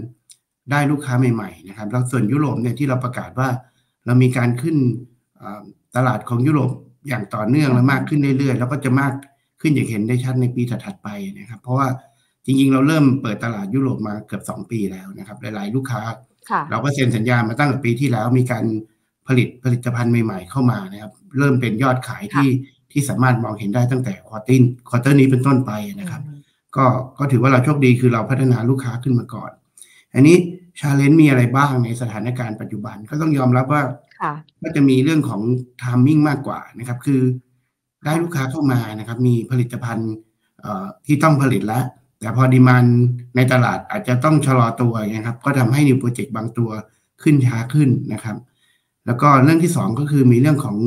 ได้ลูกค้าใหม่ๆนะครับแล้วส่วนยุโรปเนี่ยที่เราประกาศว่าเรามีการขึ้นตลาดของยุโรปอย่างต่อเนื่องและมากขึ้นเรื่อยๆแล้วก็จะมากขึ้นอย่างเห็นได้ชัดในปีถัดๆไปนะครับ เพราะว่าจริงๆ เราเริ่มเปิดตลาดยุโรปมาเกือบ2 ปีแล้วนะครับหลายๆลูกค้า เราก็เซ็นสัญญามาตั้งแต่ปีที่แล้วมีการผลิตผลิตภัณฑ์ใหม่ๆ เข้ามานะครับ เริ่มเป็นยอดขายที่ที่สามารถมองเห็นได้ตั้งแต่ควอินควอเตอร์นี้เป็นต้นไปนะครับก็ก็ถือว่าเราโชคดีคือเราพัฒนาลูกค้าขึ้นมาก่อน อันนี้ชาเลนจ์มีอะไรบ้างในสถานการณ์ปัจจุบันก็ต้องยอมรับว่าก็จะมีเรื่องของทามมิ่งมากกว่านะครับ คือได้ลูกค้าเข้ามานะครับ มีผลิตภัณฑ์ที่ต้องผลิตแล้ว แต่พอดีมันในตลาดอาจจะต้องชะลอตัวนะครับ ก็ทำให้นิวโปรเจกต์บางตัวขึ้นช้าขึ้นนะครับ แล้วก็เรื่องที่2ก็คือมีเรื่องของ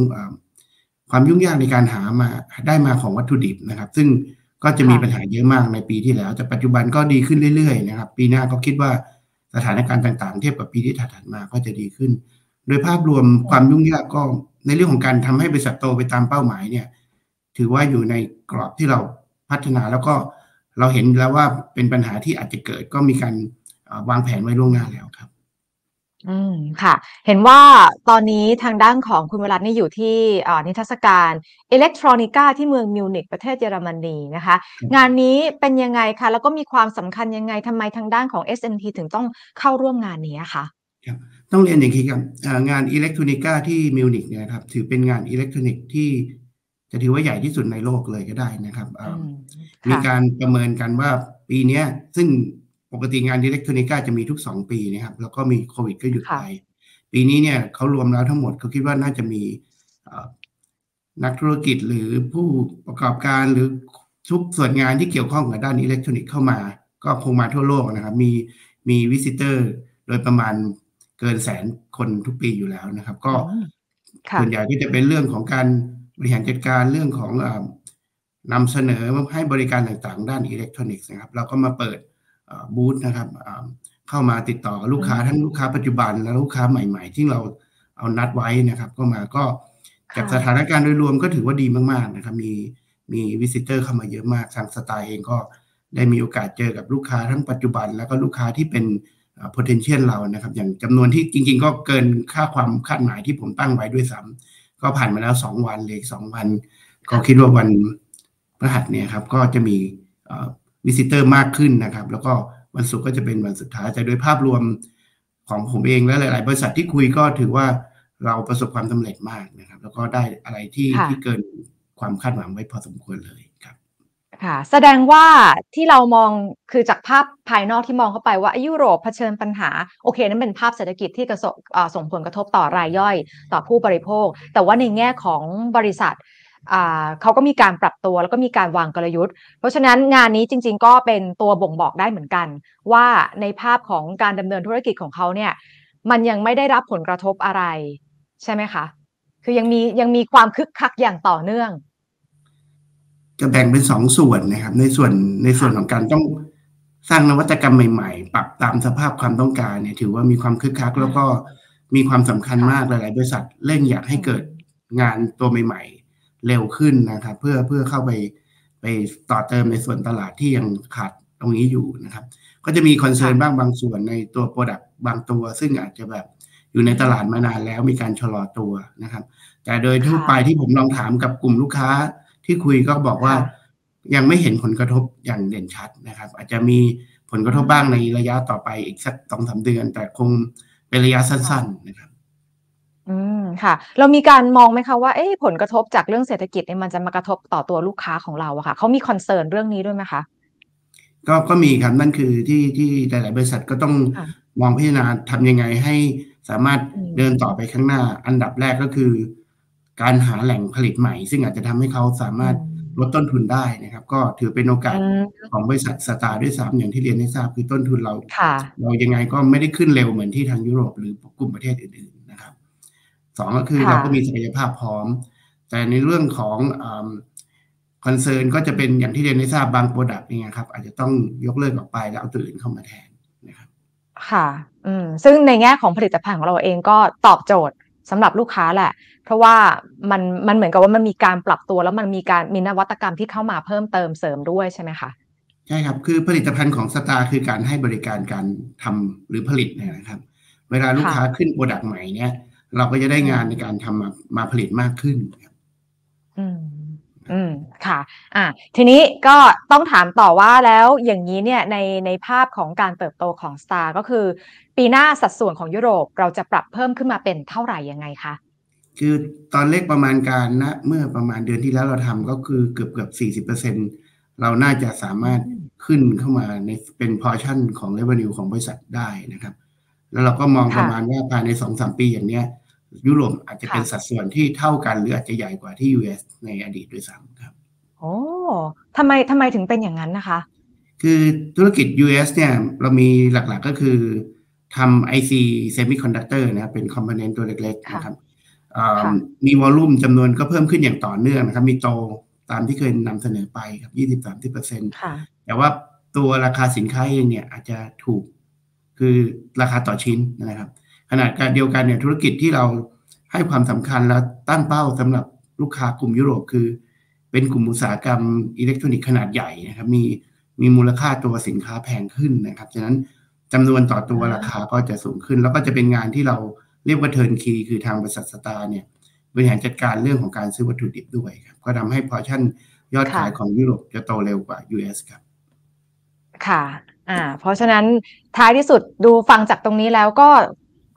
ความยุ่งยากในการหามาได้มาของวัตถุดิบนะครับ ซึ่งก็จะมีปัญหาเยอะมากในปีที่แล้วแต่ปัจจุบันก็ดีขึ้นเรื่อย ๆ นะครับ ปีหน้าก็คิดว่าสถานการณ์ต่างๆเทียบกับปีที่ถัดมาก็จะดีขึ้น โดยภาพรวมความยุ่งยากก็ในเรื่องของการทำให้บริษัทโตไปตามเป้าหมายเนี่ย ถือว่าอยู่ในกรอบที่เราพัฒนาแล้วก็เราเห็นแล้วว่าเป็นปัญหาที่อาจจะเกิดก็มีการวางแผนไว้ล่วงหน้าแล้วครับอืมค่ะ เห็นว่าตอนนี้ทางด้านของคุณวรัตน์นี่อยู่ที่นิทรรศการอิเล็กทรอนิกาที่เมืองมิวนิกประเทศเยอรมนีนะคะ งานนี้เป็นยังไงคะแล้วก็มีความสำคัญยังไงทำไมทางด้านของ s อ t ถึงต้องเข้าร่วมงานนี้คะต้องเรียนอย่างนี้ครับงานอิเล็กทรอนิกาที่มิวนิกเนี่ยะครับ ถือเป็นงานอิเล็กทรอนิกส์ที่จะถือว่าใหญ่ที่สุดในโลกเลยก็ได้นะครับมมีการประเมินกันว่าปีนี้ซึ่งปกติงานอิเล็กทรอนิกส์จะมีทุก2ปีนะครับ แล้วก็มีโควิดก็หยุดไปปีนี้เนี่ยเขารวมแล้วทั้งหมด เขาคิดว่าน่าจะมีนักธุรกิจหรือผู้ประกอบการหรือทุกส่วนงานที่เกี่ยวข้องกับด้านอิเล็กทรอนิกส์เข้ามา ก็คงมาทั่วโลกนะครับ มีมีวิสิเตอร์ โดยประมาณเกินแสนคนทุกปีอยู่แล้วนะครับ ก็ส่วนใหญ่ก็จะเป็นเรื่องของการบริหารจัดการเรื่องของนำเสนอให้บริการต่างๆด้านอิเล็กทรอนิกส์นะครับ เราก็มาเปิดบูธนะครับเข้ามาติดต่อกับลูกค้าทั้งลูกค้าปัจจุบัน และลูกค้าใหม่ๆ ที่เราเอานัดไว้นะครับ ก็มาก็จากสถานการณ์โดยรวมก็ถือว่าดีมากๆนะครับมีมีวิสิเตอร์เข้ามาเยอะมากทางสไตล์เองก็ได้มีโอกาสเจอกับลูกค้าทั้งปัจจุบัน แล้วก็ลูกค้าที่เป็น potential เรานะครับอย่างจำนวนที่จริงๆ ก็เกินค่าความคาดหมายที่ผมตั้งไว้ด้วยซ้ำก็ผ่านมาแล้วสองวัน เลยสองวันก็คิดว่าวันพฤหัสเนี่ยครับก็จะมีวิสิเตอร์มากขึ้นนะครับแล้วก็วันศุกร์ก็จะเป็นวันสุดท้ายแต่โดยภาพรวมของผมเองและหลายๆ บริษัทที่คุยก็ถือว่าเราประสบความสำเร็จมากนะครับแล้วก็ได้อะไรที่ที่เกินความคาดหวังไว้พอสมควรเลยครับค่ะแสดงว่าที่เรามองคือจากภาพภายนอกที่มองเข้าไปว่า ยุโรปเผชิญปัญหา โอเค นั้นเป็นภาพเศรษฐกิจที่กระส่งผลกระทบต่อรายย่อยต่อผู้บริโภค แต่ว่าในแง่ของบริษัทเขาก็มีการปรับตัวแล้วก็มีการวางกลยุทธ์ เพราะฉะนั้นงานนี้จริง ๆ ก็เป็นตัวบ่งบอกได้เหมือนกัน ว่าในภาพของการดำเนินธุรกิจของเขาเนี่ยมันยังไม่ได้รับผลกระทบอะไร ใช่ไหมคะ คือยังมียังมีความคึกคักอย่างต่อเนื่อง จะแบ่งเป็นสองส่วนนะครับในส่วนในส่วนของการต้องสร้างนวัตกรรมใหม่ ๆ ปรับตามสภาพความต้องการเนี่ยถือว่ามีความคึกคักแล้วก็มีความสำคัญมากหลายๆ บริษัทเร่งอยากให้เกิดงานตัวใหม่ๆเร็วขึ้นนะครับ เพื่อเพื่อเข้าไปไปต่อเติมในส่วนตลาดที่ยังขาดตรงนี้อยู่นะครับก็จะมีคอนเซิร์นบ้างบางส่วนในตัวโปรดักต์บางตัว ซึ่งอาจจะแบบอยู่ในตลาดมานานแล้วมีการชะลอตัวนะครับ แต่โดยทั่วไปที่ผมลองถามกับกลุ่มลูกค้าที่คุยก็บอกว่ายังไม่เห็นผลกระทบอย่างเด่นชัดนะครับ อาจจะมีผลกระทบบ้างในระยะต่อไปอีกสักสองสาเดือน แต่คงเป็นระยะสั้น ๆ นะครับอืมค่ะ เรามีการมองไหมคะว่าเอ้ผลกระทบจากเรื่องเศรษฐกิจเนี่ยมันจะมากระทบต่อตัวลูกค้าของเราอะค่ะเขามีคอนเซิร์นเรื่องนี้ด้วยไหมคะ ก็ก็มีครับนั่นคือที่ที่หลายๆบริษัทก็ต้องมองพิจารณาทำยังไง ให้สามารถเดินต่อไปข้างหน้า อันดับแรกก็คือ การหาแหล่งผลิตใหม่ ซึ่งอาจจะทำให้เขาสามารถลดต้นทุนได้นะครับ ก็ถือเป็นโอกาสของบริษัทสตาร์ด้วยซ้ำอย่างที่เรียนให้ทราบคือต้นทุนเราเรายังไงก็ไม่ได้ขึ้นเร็วเหมือนที่ทางยุโรปหรือกลุ่มประเทศอื่นสองก็คือเราก็มีศักยภาพพร้อม แต่ในเรื่องของคอนเซิร์นก็จะเป็นอย่างที่เรียนได้ทราบบางโปรดักต์นี่ไงครับ อาจจะต้องยกเลิกออกไปแล้วเอาตัวอื่นเข้ามาแทนนะครับ ค่ะอืมซึ่งในแง่ของผลิตภัณฑ์ของเราเองก็ตอบโจทย์สำหรับลูกค้าแหละ เพราะว่ามันมันเหมือนกับว่ามันมีการปรับตัว แล้วมันมีการมีนวัตกรรมที่เข้ามาเพิ่มเติมเสริมด้วยใช่ไหมคะใช่ครับคือผลิตภัณฑ์ของสตาร์คือการให้บริการการทำหรือผลิตนะครับ เวลาลูกค้าขึ้นโปรดักต์ใหม่เนี่ยเราก็จะได้งานในการทำมามาผลิตมากขึ้นครับอืม อืม ค่ะ อ่าทีนี้ก็ต้องถามต่อว่าแล้วอย่างนี้เนี่ย ในในภาพของการเติบโตของ Star ก็คือ ปีหน้าสัดส่วนของยุโรปเราจะปรับเพิ่มขึ้นมาเป็นเท่าไหร่ยังไงคะ คือตอนเลขประมาณการนะ เมื่อประมาณเดือนที่แล้วเราทำก็คือเกือบเกือบสี่สิบเปอร์เซ็นเราน่าจะสามารถขึ้นเข้ามาในเป็นพอชั่นของ r ร v e นิวของบริษัทได้นะครับแล้วเราก็มองประมาณว่าภายในสองสามปีอย่างเนี้ย ยุโรปอาจจะเป็นสัดส่วนที่เท่ากันหรืออาจจะใหญ่กว่าที่ US ในอดีตด้วยซ้ำครับโอ้ทำไมทำไมถึงเป็นอย่างนั้นนะคะ คือธุรกิจ US เนี่ยเรามีหลักๆก็คือทำ IC Semiconductor นะครับเป็นคอมโพเนนต์ตัวเล็กๆนะครับมีวอลลุ่มจำนวนก็เพิ่มขึ้นอย่างต่อเนื่องนะครับมีโตตามที่เคยนำเสนอไปครับ20-30%แต่ว่าตัวราคาสินค้าเองเนี่ยอาจจะถูกคือราคาต่อชิ้นนะครับ ขนาดการเดียวกันเนี่ยธุรกิจที่เราให้ความสำคัญและตั้งเป้า สำหรับลูกค้ากลุ่มยุโรป คือ เป็นกลุ่มอุตสาหกรรมอิเล็กทรอนิกส์ขนาดใหญ่นะครับ มีมีมูลค่าตัวสินค้าแพงขึ้นนะครับฉะนั้นจำนวนต่อตัวราคาก็จะสูงขึ้น แล้วก็จะเป็นงานที่เราเรียกว่าเทิร์นคีคือทางบริษัทสตาร์เนี่ย บริหารจัดการเรื่องของการซื้อวัตถุดิบด้วยครับก็ทำให้พอชั่นยอดขายของยุโรปจะโตเร็วกว่า US ครับค่ะอ่าเพราะฉะนั้นท้ายที่สุดดูฟังจากตรงนี้แล้วก็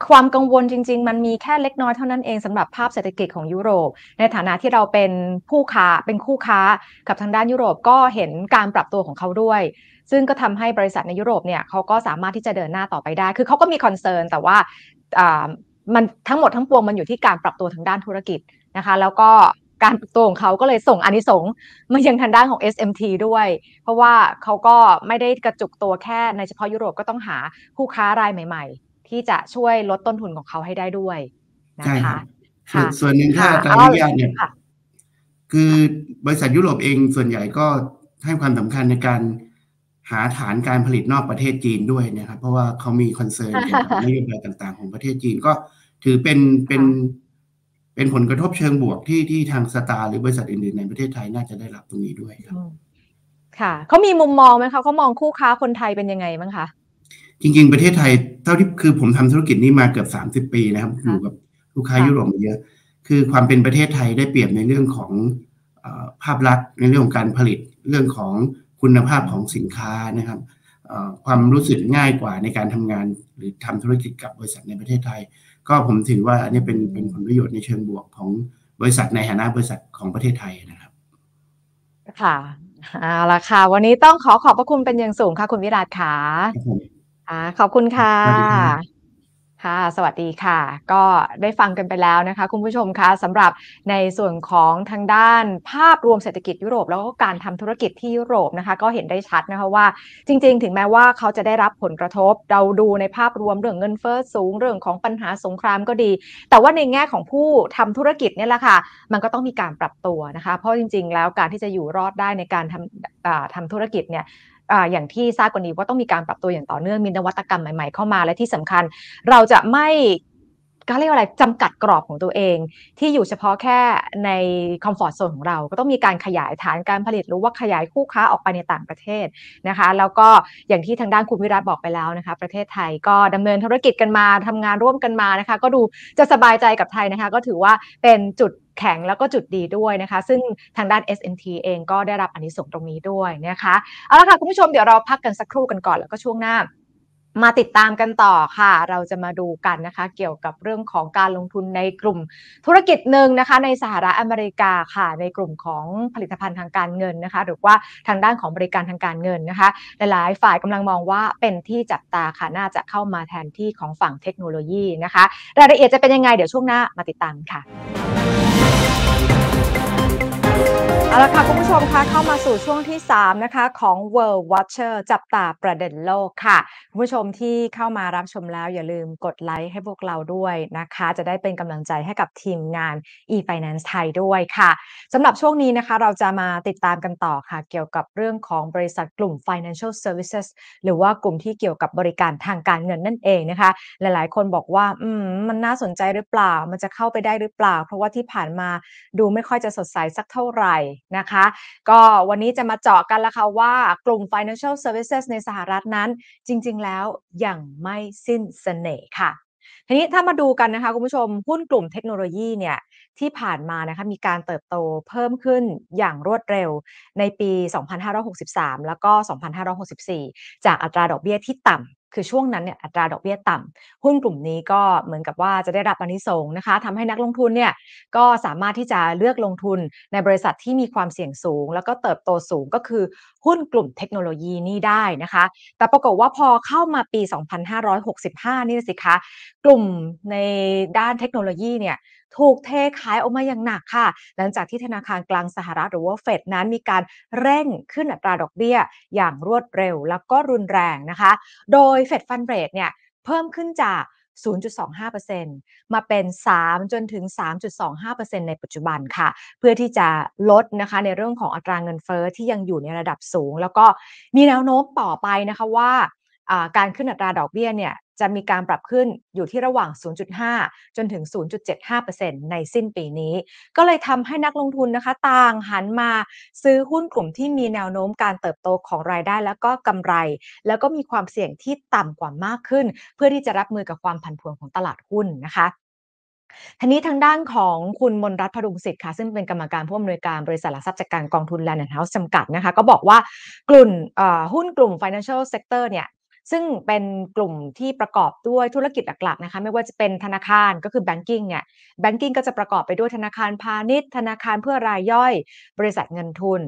ความกังวลจริงๆ มันมีแค่เล็กน้อยเท่านั้นเองสำหรับภาพเศรษฐกิจของยุโรป ในฐานะที่เราเป็นผู้ค้าเป็นคู่ค้ากับทางด้านยุโรปก็เห็นการปรับตัวของเขาด้วยซึ่งก็ทำให้บริษัทในยุโรปเนี่ยเขาก็สามารถที่จะเดินหน้าต่อไปได้คือเขาก็มีคอนเซิร์นแต่ว่ามันทั้งหมดทั้งปวงมันอยู่ที่การปรับตัวทางด้านธุรกิจนะคะ แล้วก็การปตับัวของเขาก็เลยส่งอนิสง์มายังทางด้านของ SMT ด้วย เพราะว่าเขาก็ไม่ได้กระจุกตัวแค่ในเฉพาะยุโรปก็ต้องหาคู่ค้ารายใหม่ๆ ที่จะช่วยลดต้นทุนของเขาให้ได้ด้วยนะคะส่วนหนึ่งถ้าตามนิยามเนี่ยคือบริษัทยุโรปเองส่วนใหญ่ก็ให้ความสำคัญในการหาฐานการผลิตนอกประเทศจีนด้วยนะครับเพราะว่าเขามีคอนเซิร์นเกี่ยวกับนโยบายต่างๆ ของประเทศจีนก็ถือเป็นเป็นเป็นผลกระทบเชิงบวกที่ที่ทางสตาร์หรือบริษัทอื่นๆในประเทศไทย น่าจะได้รับตรงนี้ด้วยครับค่ะเขามีมุมมองไหมคะเขามองคู่ค้าคนไทยเป็นยังไงบ้างคะจริงๆ ประเทศไทยเท่าที่คือผมทำธุรกิจนี้มาเกือบสามสิบปีนะครับอยู่กับลูกค้ายุโรปเยอะ คือความเป็นประเทศไทยได้เปรียบในเรื่องของภาพลักษณ์ในเรื่องของการผลิตเรื่องของคุณภาพของสินค้านะครับความรู้สึกง่ายกว่าในการทำงานหรือทำธุรกิจกับบริษัทในประเทศไทยก็ผมถือว่าอันนี้เป็นเป็นผลประโยชน์ในเชิงบวกของบริษัทในฐานะบริษัทของประเทศไทยนะครับ ค่ะเอาละค่ะวันนี้ต้องขอขอบพระคุณเป็นอย่างสูงค่ะ คุณวิราชค่ะ ขอบคุณค่ะค่ะสวัสดีค่ะ ก็ได้ฟังกันไปแล้วนะคะคุณผู้ชมคะสำหรับในส่วนของทางด้านภาพรวมเศรษฐกิจยุโรป แล้วก็การทำธุรกิจที่ยุโรปนะคะ ก็เห็นได้ชัดนะคะว่า จริงๆ ถึงแม้ว่าเขาจะได้รับผลกระทบ เราดูในภาพรวมเรื่องเงินเฟ้อสูงเรื่องของปัญหาสงครามก็ดี แต่ว่าในแง่ของผู้ทำธุรกิจเนี่ยแหละค่ะมันก็ต้องมีการปรับตัวนะคะ เพราะจริงๆแล้วการที่จะอยู่รอดได้ในการทำทำธุรกิจเนี่ยอย่างที่ทราบกันดีว่าต้องมีการปรับตัวอย่างต่อเนื่องมีนวัตกรรมใหม่ๆเข้ามาและที่สำคัญเราจะไม่ก็เรียกว่าอะไรจำกัดกรอบของตัวเอง ที่อยู่เฉพาะแค่ในคอมฟอร์ตโซนของเราก็ต้องมีการขยายฐานการผลิตหรือว่าขยายคู่ค้าออกไปในต่างประเทศนะคะแล้วก็อย่างที่ทางด้านคุณวิรัตบอกไปแล้วนะคะประเทศไทยก็ดำเนินธุรกิจกันมาทำงานร่วมกันมานะคะก็ดูจะสบายใจกับไทยนะคะก็ถือว่าเป็นจุดแข็งแล้วก็จุดดีด้วยนะคะซึ่งทางด้าน SNT เองก็ได้รับอนนิสงตรงนี้ด้วยนะคะเอาละค่ะคุณผู้ชมเดี๋ยวเราพักกันสักครู่กันก่อนแล้วก็ช่วงหน้ามาติดตามกันต่อค่ะ เราจะมาดูกันนะคะ เกี่ยวกับเรื่องของการลงทุนในกลุ่มธุรกิจหนึ่งนะคะ ในสหรัฐอเมริกาค่ะในกลุ่มของผลิตภัณฑ์ทางการเงินนะคะ หรือว่าทางด้านของบริการทางการเงินนะคะ หลายๆ ฝ่ายกำลังมองว่าเป็นที่จับตาค่ะน่าจะเข้ามาแทนที่ของฝั่งเทคโนโลยีนะคะ รายละเอียดจะเป็นยังไงเดี๋ยวช่วงหน้ามาติดตามค่ะเอาละค่ะคุณผู้ชมคะเข้ามาสู่ช่วงที่ 3 นะคะของ World Watcher จับตาประเด็นโลกค่ะคุณผู้ชมที่เข้ามารับชมแล้ว อย่าลืมกดไลค์ให้พวกเราด้วยนะคะ จะได้เป็นกำลังใจให้กับทีมงาน e-finance ไทยด้วยค่ะสำหรับช่วงนี้นะคะเราจะมาติดตามกันต่อค่ะ เกี่ยวกับเรื่องของบริษัทกลุ่ม financial services หรือว่ากลุ่มที่เกี่ยวกับบริการทางการเงินนั่นเองนะคะ หลายๆ คนบอกว่าอืมมันน่าสนใจหรือเปล่ามันจะเข้าไปได้หรือเปล่า เพราะว่าที่ผ่านมาดูไม่ค่อยจะสดใสสักเท่าไหร่นะคะก็วันนี้จะมาเจาะกันละค่ะว่ากลุ่ม financial services ในสหรัฐนั้นจริงๆ แล้วยังไม่สิ้นเสน่ห์ค่ะทีนี้ถ้ามาดูกันนะคะคุณผู้ชมหุ้นกลุ่มเทคโนโลยีเนี่ยที่ผ่านมานะคะมีการเติบโตเพิ่มขึ้นอย่างรวดเร็ว ในปี 2563 แล้วก็ 2564 จากอัตราดอกเบี้ยที่ต่ำคือช่วงนั้นเนี่ยอัตราดอกเบี้ยต่ำ หุ้นกลุ่มนี้ก็เหมือนกับว่าจะได้รับอนิสงนะคะทำให้นักลงทุนเนี่ย ก็สามารถที่จะเลือกลงทุนในบริษัทที่มีความเสี่ยงสูง แล้วก็เติบโตสูงก็คือหุ้นกลุ่มเทคโนโลยีนี่ได้นะคะ แต่ปรากฏว่าพอเข้ามาปี 2565 นี่สิคะกลุ่มในด้านเทคโนโลยีเนี่ยถูกเทขายออกมาอย่างหนักค่ะ หลังจากที่ธนาคารกลางสหรัฐหรือว่าเฟดนั้นมีการเร่งขึ้นอัตราดอกเบี้ย อย่างรวดเร็วแล้วก็รุนแรงนะคะ โดยเฟดฟันเรทเนี่ยเพิ่มขึ้นจาก0.25%มาเป็น 3 จนถึง 3.25%ในปัจจุบันค่ะ เพื่อที่จะลดนะคะในเรื่องของอัตราเงินเฟอ้อที่ยังอยู่ในระดับสูง แล้วก็มีแนวโน้มต่อไปนะคะว่าการขึ้นอัตราดอกเบี้ยเนี่ยจะมีการปรับขึ้นอยู่ที่ระหว่าง 0.5 จนถึง 0.75%ในสิ้นปีนี้ ก็เลยทำให้นักลงทุนนะคะต่างหันมาซื้อหุ้นกลุ่มที่มีแนวโน้มการเติบโตของรายได้แล้วก็กำไร แล้วก็มีความเสี่ยงที่ต่ำกว่ามากขึ้นเพื่อที่จะรับมือกับความผันผวนของตลาดหุ้นนะคะทีนี้ทางด้านของคุณมนรัตพดุงสิทธิ์ค่ะซึ่งเป็นกรรมการผู้อำนวยการบริษัทหลักทรัพย์จัดการกองทุนแลนด์เฮาส์จำกัดนะคะก็บอกว่ากลุ่นหุ้นกลุ่ม financial sector เนี่ยซึ่งเป็นกลุ่มที่ประกอบด้วยธุรกิจหลักๆนะคะไม่ว่าจะเป็นธนาคารก็คือแบงกิ้งเนี่ยแบงกิ้งก็จะประกอบไปด้วยธนาคารพาณิชย์ ธนาคารเพื่อรายย่อยบริษัทเงินทุน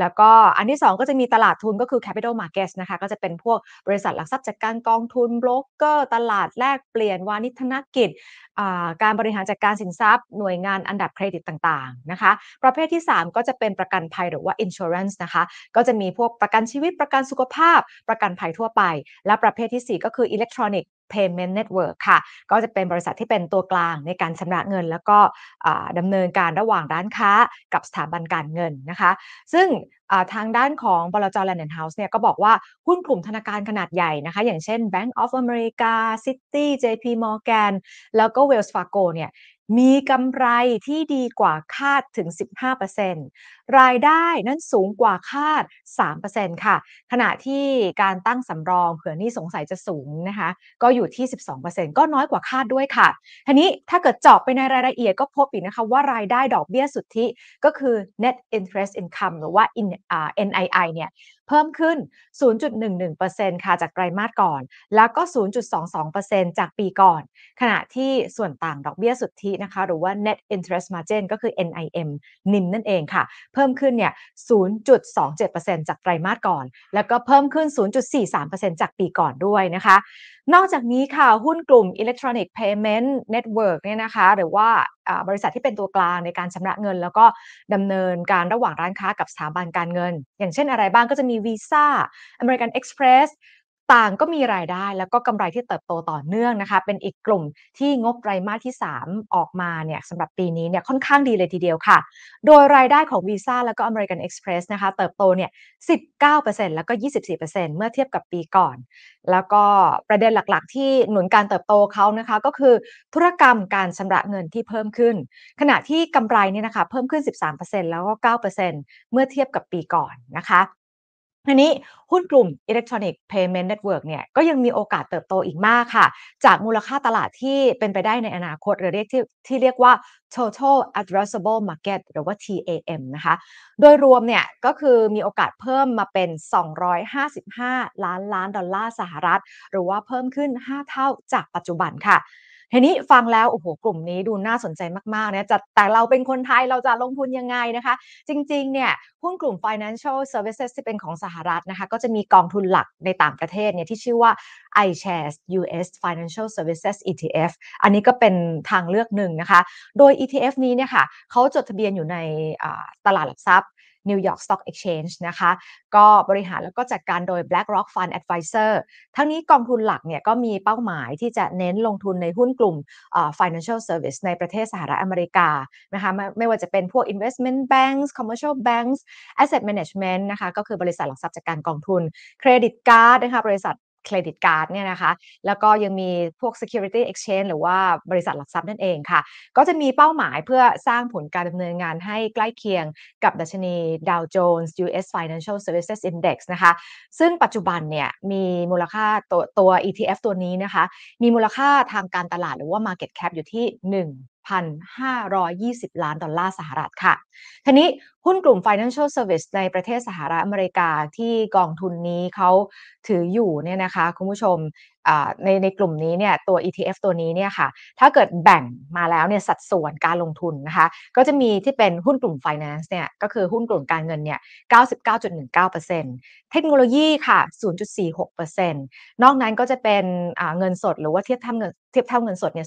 แล้วก็อันที่ 2 ก็จะมีตลาดทุนก็คือ Capital Markets นะคะก็จะเป็นพวกบริษัทหลักทรัพย์จัดกการกองทุนโบรกเกอร์ ตลาดแลกเปลี่ยนวานิธนกิจการบริหารจัดการสินทรัพย์ หน่วยงานอันดับเครดิตต่างๆนะคะประเภทที่ 3 ก็จะเป็นประกันภัยหรือว่า insurance นะคะก็จะมีพวกประกันชีวิตประกันสุขภาพ ประกันภัยทั่วไปและประเภทที่ 4 ก็คืออิเล Electronic Payment Network ค่ะก็จะเป็นบริษัทที่เป็นตัวกลางในการชำระเงินแล้วก็ดำเนินการระหว่างร้านค้ากับสถาบันการเงินนะคะ ซึ่งทางด้านของบลจอแลนด์เฮาส์เนี่ยก็บอกว่าหุ้นกลุ่มธนาคารขนาดใหญ่นะคะอย่างเช่น Bank of America City JP Morgan แล้วก็ Wells Fargo เนี่ยมีกำไรที่ดีกว่าคาดถึง 15%เรายได้นั้นสูงกว่าคาด3%ค่ะขณะที่การตั้งสำรองเผื่อนี่สงสัยจะสูงนะคะก็อยู่ที่ 12%ก็น้อยกว่าคาดด้วยค่ะทีนี้ถ้าเกิดเจาะไปในรายละเอียดก็พบอีกนะคะว่ารายได้ดอกเบี้ยสุทธิก็คือ net interest income หรือว่า NII เนี่ยเพิ่มขึ้น 0.11%ค่ะจากไตรมาสก่อน แล้วก็ 0.22%จากปีก่อน ขณะที่ส่วนต่างดอกเบี้ยสุทธินะคะหรือว่า net interest margin ก็คือ NIM นิมนั่นเองค่ะเพิ่มขึ้นเนี่ย 0.27%จากไตรมาสก่อน แล้วก็เพิ่มขึ้น 0.43%จากปีก่อนด้วยนะคะ นอกจากนี้ค่ะ หุ้นกลุ่ม Electronic Payment Network เนี่ยนะคะ หรือว่าบริษัทที่เป็นตัวกลางในการชำระเงิน แล้วก็ดำเนินการระหว่างร้านค้ากับสถาบันการเงิน อย่างเช่นอะไรบ้างก็จะมี Visa American Express ต่างก็มีรายได้แล้วก็กำไรที่เติบโตต่อเนื่องนะคะ เป็นอีกกลุ่มที่งบไตรมาสที่ 3 ออกมาเนี่ยสำหรับปีนี้เนี่ยค่อนข้างดีเลยทีเดียวค่ะ โดยรายได้ของ Visa แล้วก็ American Express นะคะ เติบโตเนี่ย19%แล้วก็ 24%เมื่อเทียบกับปีก่อน แล้วก็ประเด็นหลักๆที่หนุนการเติบโตเขานะคะ ก็คือธุรกรรมการชำาระเงินที่เพิ่มขึ้น ขณะที่กำไรเนี่ยนะคะ เพิ่มขึ้น 13%แล้วก็9%เมื่อเทียบกับปีก่อนนะคะทีนี้หุ้นกลุ่ม Electronic Payment Network เนี่ยก็ยังมีโอกาสเติบโตอีกมากค่ะ จากมูลค่าตลาดที่เป็นไปได้ในอนาคตหรือเรียกที่ที่เรียกว่า Total Addressable Market หรือว่า TAM นะคะโดยรวมเนี่ยก็คือมีโอกาสเพิ่มมาเป็น 255 ล้านล้านดอลลาร์สหรัฐ หรือว่าเพิ่มขึ้น 5 เท่าจากปัจจุบันค่ะทีนี้ฟังแล้วโอ้โหกลุ่มนี้ดูน่าสนใจมากๆนะจะแต่เราเป็นคนไทยเราจะลงทุนยังไงนะคะ จริงๆเนี่ยหุ้นกลุ่ม financial services ที่เป็นของสหรัฐนะคะก็จะมีกองทุนหลักในต่างประเทศเนี่ยที่ชื่อว่า iShares US Financial Services ETF อันนี้ก็เป็นทางเลือกหนึ่งนะคะ โดย ETF นี้เนี่ยค่ะเขาจดทะเบียนอยู่ในตลาดหลักทรัพย์นิวย o r k สต็อกเอ็กซ์ g e นนจ์ะคะ ก็บริหารแล้วก็จัดการโดย BlackRock Fund Advisor ทั้งนี้กองทุนหลักเนี่ยก็มีเป้าหมายที่จะเน้นลงทุนในหุ้นกลุ่ม financial service ในประเทศสหรัฐอเมริกานะคะไม่ว่าจะเป็นพวก investment banks commercial banks asset management นะคะก็คือบริษัทหลักทรัพย์จัดการกองทุนเครดิตการ์ดนะคะบริษัทเครดิตการ์ดเนี่ยนะคะ แล้วก็ยังมีพวก security exchange หรือว่าบริษัทหลักทรัพย์นั่นเองค่ะ ก็จะมีเป้าหมายเพื่อสร้างผลการดำเนินงานให้ใกล้เคียงกับดัชนีดาวโจนส์ US Financial Services Index นะคะ ซึ่งปัจจุบันเนี่ยมีมูลค่าตัวตัว ETF ตัวนี้นะคะ มีมูลค่าทางการตลาดหรือว่า market cap อยู่ที่1 1,520 ล้านดอลลาร์สหรัฐค่ะทีนี้หุ้นกลุ่ม Financial Service ในประเทศสหรัฐอเมริกาที่กองทุนนี้เขาถืออยู่เนี่ยนะคะคุณผู้ชมในในกลุ่มนี้เนี่ยตัว ETF ตัวนี้เนี่ยค่ะถ้าเกิดแบ่งมาแล้วเนี่ยสัดส่วนการลงทุนนะคะก็จะมีที่เป็นหุ้นกลุ่ม Finance เนี่ยก็คือหุ้นกลุ่มการเงินเนี่ย 99.19%เทคโนโลยีค่ะ 0.46%นอกนั้นก็จะเป็นเงินสดหรือว่าเทียบเท่าเงินเทียบเท่าเงินสดเนี่ย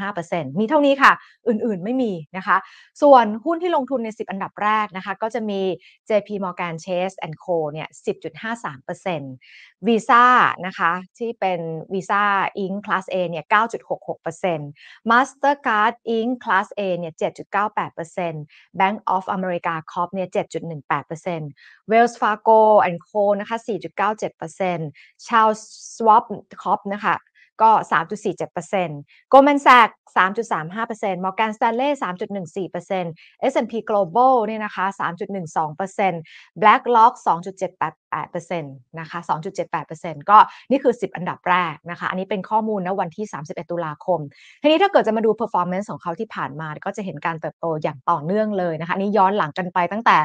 0.35%มีเท่านี้ค่ะ อื่นๆไม่มีนะคะส่วนหุ้นที่ลงทุนใน10อันดับแรกนะคะ ก็จะมี JP Morgan Chase and Co เนี่ย 10.53% Visa นะคะที่เป็น Visa Inc Class A เนี่ย 9.66% Mastercard Inc Class A เนี่ย 7.98% Bank of America Corp เนี่ย 7.18% Wells Fargo and Co นะคะ4.97% c h a r l e s s c h w a b Corp นะคะ5.89%ก็ 3.47% Goldman Sachs 3.35% Morgan Stanley 3.14% S&P Global เนี่ยนะคะ 3.12% BlackRock 2.78%นะคะ2.78%ก็นี่คือ 10 อันดับแรกนะคะ อันนี้เป็นข้อมูลนะวันที่ 31 ตุลาคม ทีนี้ถ้าเกิดจะมาดู performance ของเขาที่ผ่านมา ก็จะเห็นการเติบโตอย่างต่อเนื่องเลยนะคะนี้ย้อนหลังกันไปตั้งแต่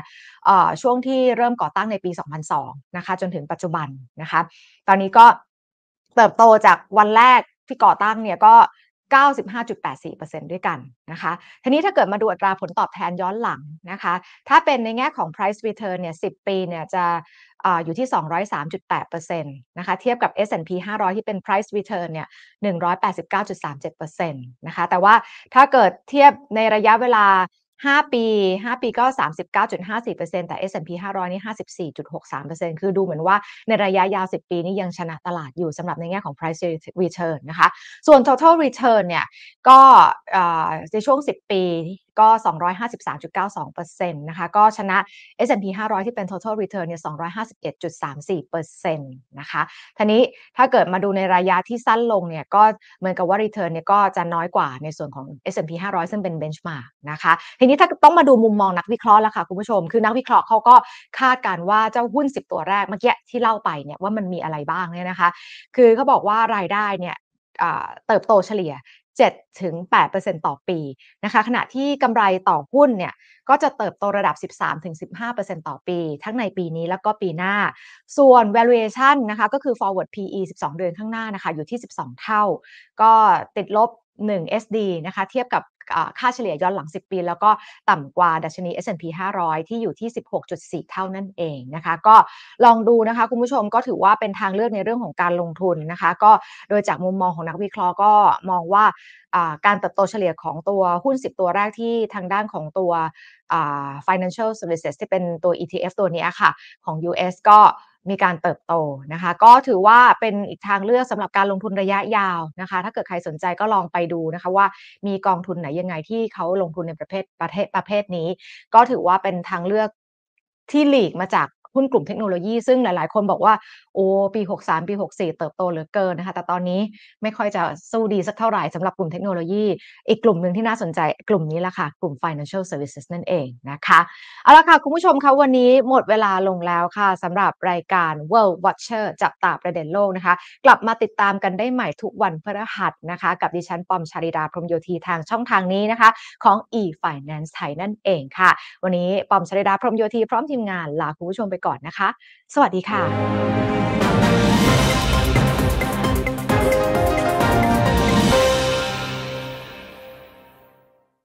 ช่วงที่เริ่มก่อตั้งในปี 2002นะคะ จนถึงปัจจุบันนะคะ ตอนนี้ก็เติบโตจากวันแรกที่ก่อตั้งเนี่ยก็ 95.84%ด้วยกันนะคะ ทีนี้ถ้าเกิดมาดูอัตราผลตอบแทนย้อนหลังนะคะ ถ้าเป็นในแง่ของ price return เนี่ย 10 ปีเนี่ยจะออยู่ที่ 203.8%นะคะ เทียบกับ S&P 500 ที่เป็น price return เนี่ย 189.37%นะคะ แต่ว่าถ้าเกิดเทียบในระยะเวลา5 ปี 5ปีก็39.54%แต่ S&P 500 นี่ 54.63%คือดูเหมือนว่าในระยะยาว 10 ปีนี้ยังชนะตลาดอยู่สำหรับในแง่ของ price return นะคะส่วน total return เนี่ยก็ในช่วง 10 ปีก็ 253.92%นะคะก็ชนะ S&P 500 ที่เป็น total return เนี่ย251.34%นะคะทีนี้ถ้าเกิดมาดูในระยะที่สั้นลงเนี่ยก็เหมือนกับว่า return เนี่ยก็จะน้อยกว่าในส่วนของ S&P 500ซึ่งเป็น benchmark นะคะทีนี้ถ้าต้องมาดูมุมมองนักวิเคราะห์แล้วค่ะคุณผู้ชมคือนักวิเคราะห์เขาก็คาดการว่าเจ้าหุ้น 10 ตัวแรกเมื่อกี้ที่เล่าไปเนี่ยว่ามันมีอะไรบ้างเนี่ยนะคะ คือเขาบอกว่ารายได้เนี่ยเติบโตเฉลี่ย7-8%ต่อปีนะคะขณะที่กำไรต่อหุ้นเนี่ยก็จะเติบโตระดับ 13-15%ต่อปี ทั้งในปีนี้แล้วก็ปีหน้า ส่วน valuation นะคะก็คือ forward PE 12 เดือนข้างหน้านะคะอยู่ที่ 12 เท่า ก็ติดลบ 1 SD นะคะเทียบกับค่าเฉลี่ยย้อนหลัง 10 ปี แล้วก็ต่ำกว่าดัชนี S&P 500 ที่อยู่ที่ 16.4 เท่านั่นเองนะคะก็ลองดูนะคะคุณผู้ชมก็ถือว่าเป็นทางเลือกในเรื่องของการลงทุนนะคะก็โดยจากมุมมองของนักวิเคราะห์ก็มองว่าการเติบโตเฉลี่ยของตัวหุ้น 10 ตัวแรกที่ทางด้านของตัว financial services ที่เป็นตัว ETF ตัวนี้ค่ะของ US ก็มีการเติบโตนะคะ ก็ถือว่าเป็นอีกทางเลือกสำหรับการลงทุนระยะยาวนะคะ ถ้าเกิดใครสนใจก็ลองไปดูนะคะว่ามีกองทุนไหนยังไงที่เขาลงทุนในประเภทประเทศประเภทนี้ ก็ถือว่าเป็นทางเลือกที่หลีกมาจากหุ้นกลุ่มเทคโนโลยีซึ่งหลายๆคนบอกว่าโอ้ปี63ปี64 เติบโตเหลือเกินนะคะแต่ตอนนี้ไม่ค่อยจะสู้ดีสักเท่าไหร่สำหรับกลุ่มเทคโนโลยีอีกกลุ่มหนึ่งที่น่าสนใจกลุ่มนี้ละค่ะกลุ่ม financial services นั่นเองนะคะเอาละค่ะคุณผู้ชมคะวันนี้หมดเวลาลงแล้วค่ะสำหรับรายการ World Watcher จับตาประเด็นโลกนะคะ กลับมาติดตามกันได้ใหม่ทุกวันพฤหัสนะคะกับดิฉันปอมชาริดาพรมโยธีทางช่องทางนี้นะคะ ของ e-finance ไทยนั่นเองค่ะวันนี้ปอมชาริดาพรมโยธีพร้อมทีมงานลาคุณผู้ชมไปก่อนนะคะ สวัสดีค่ะ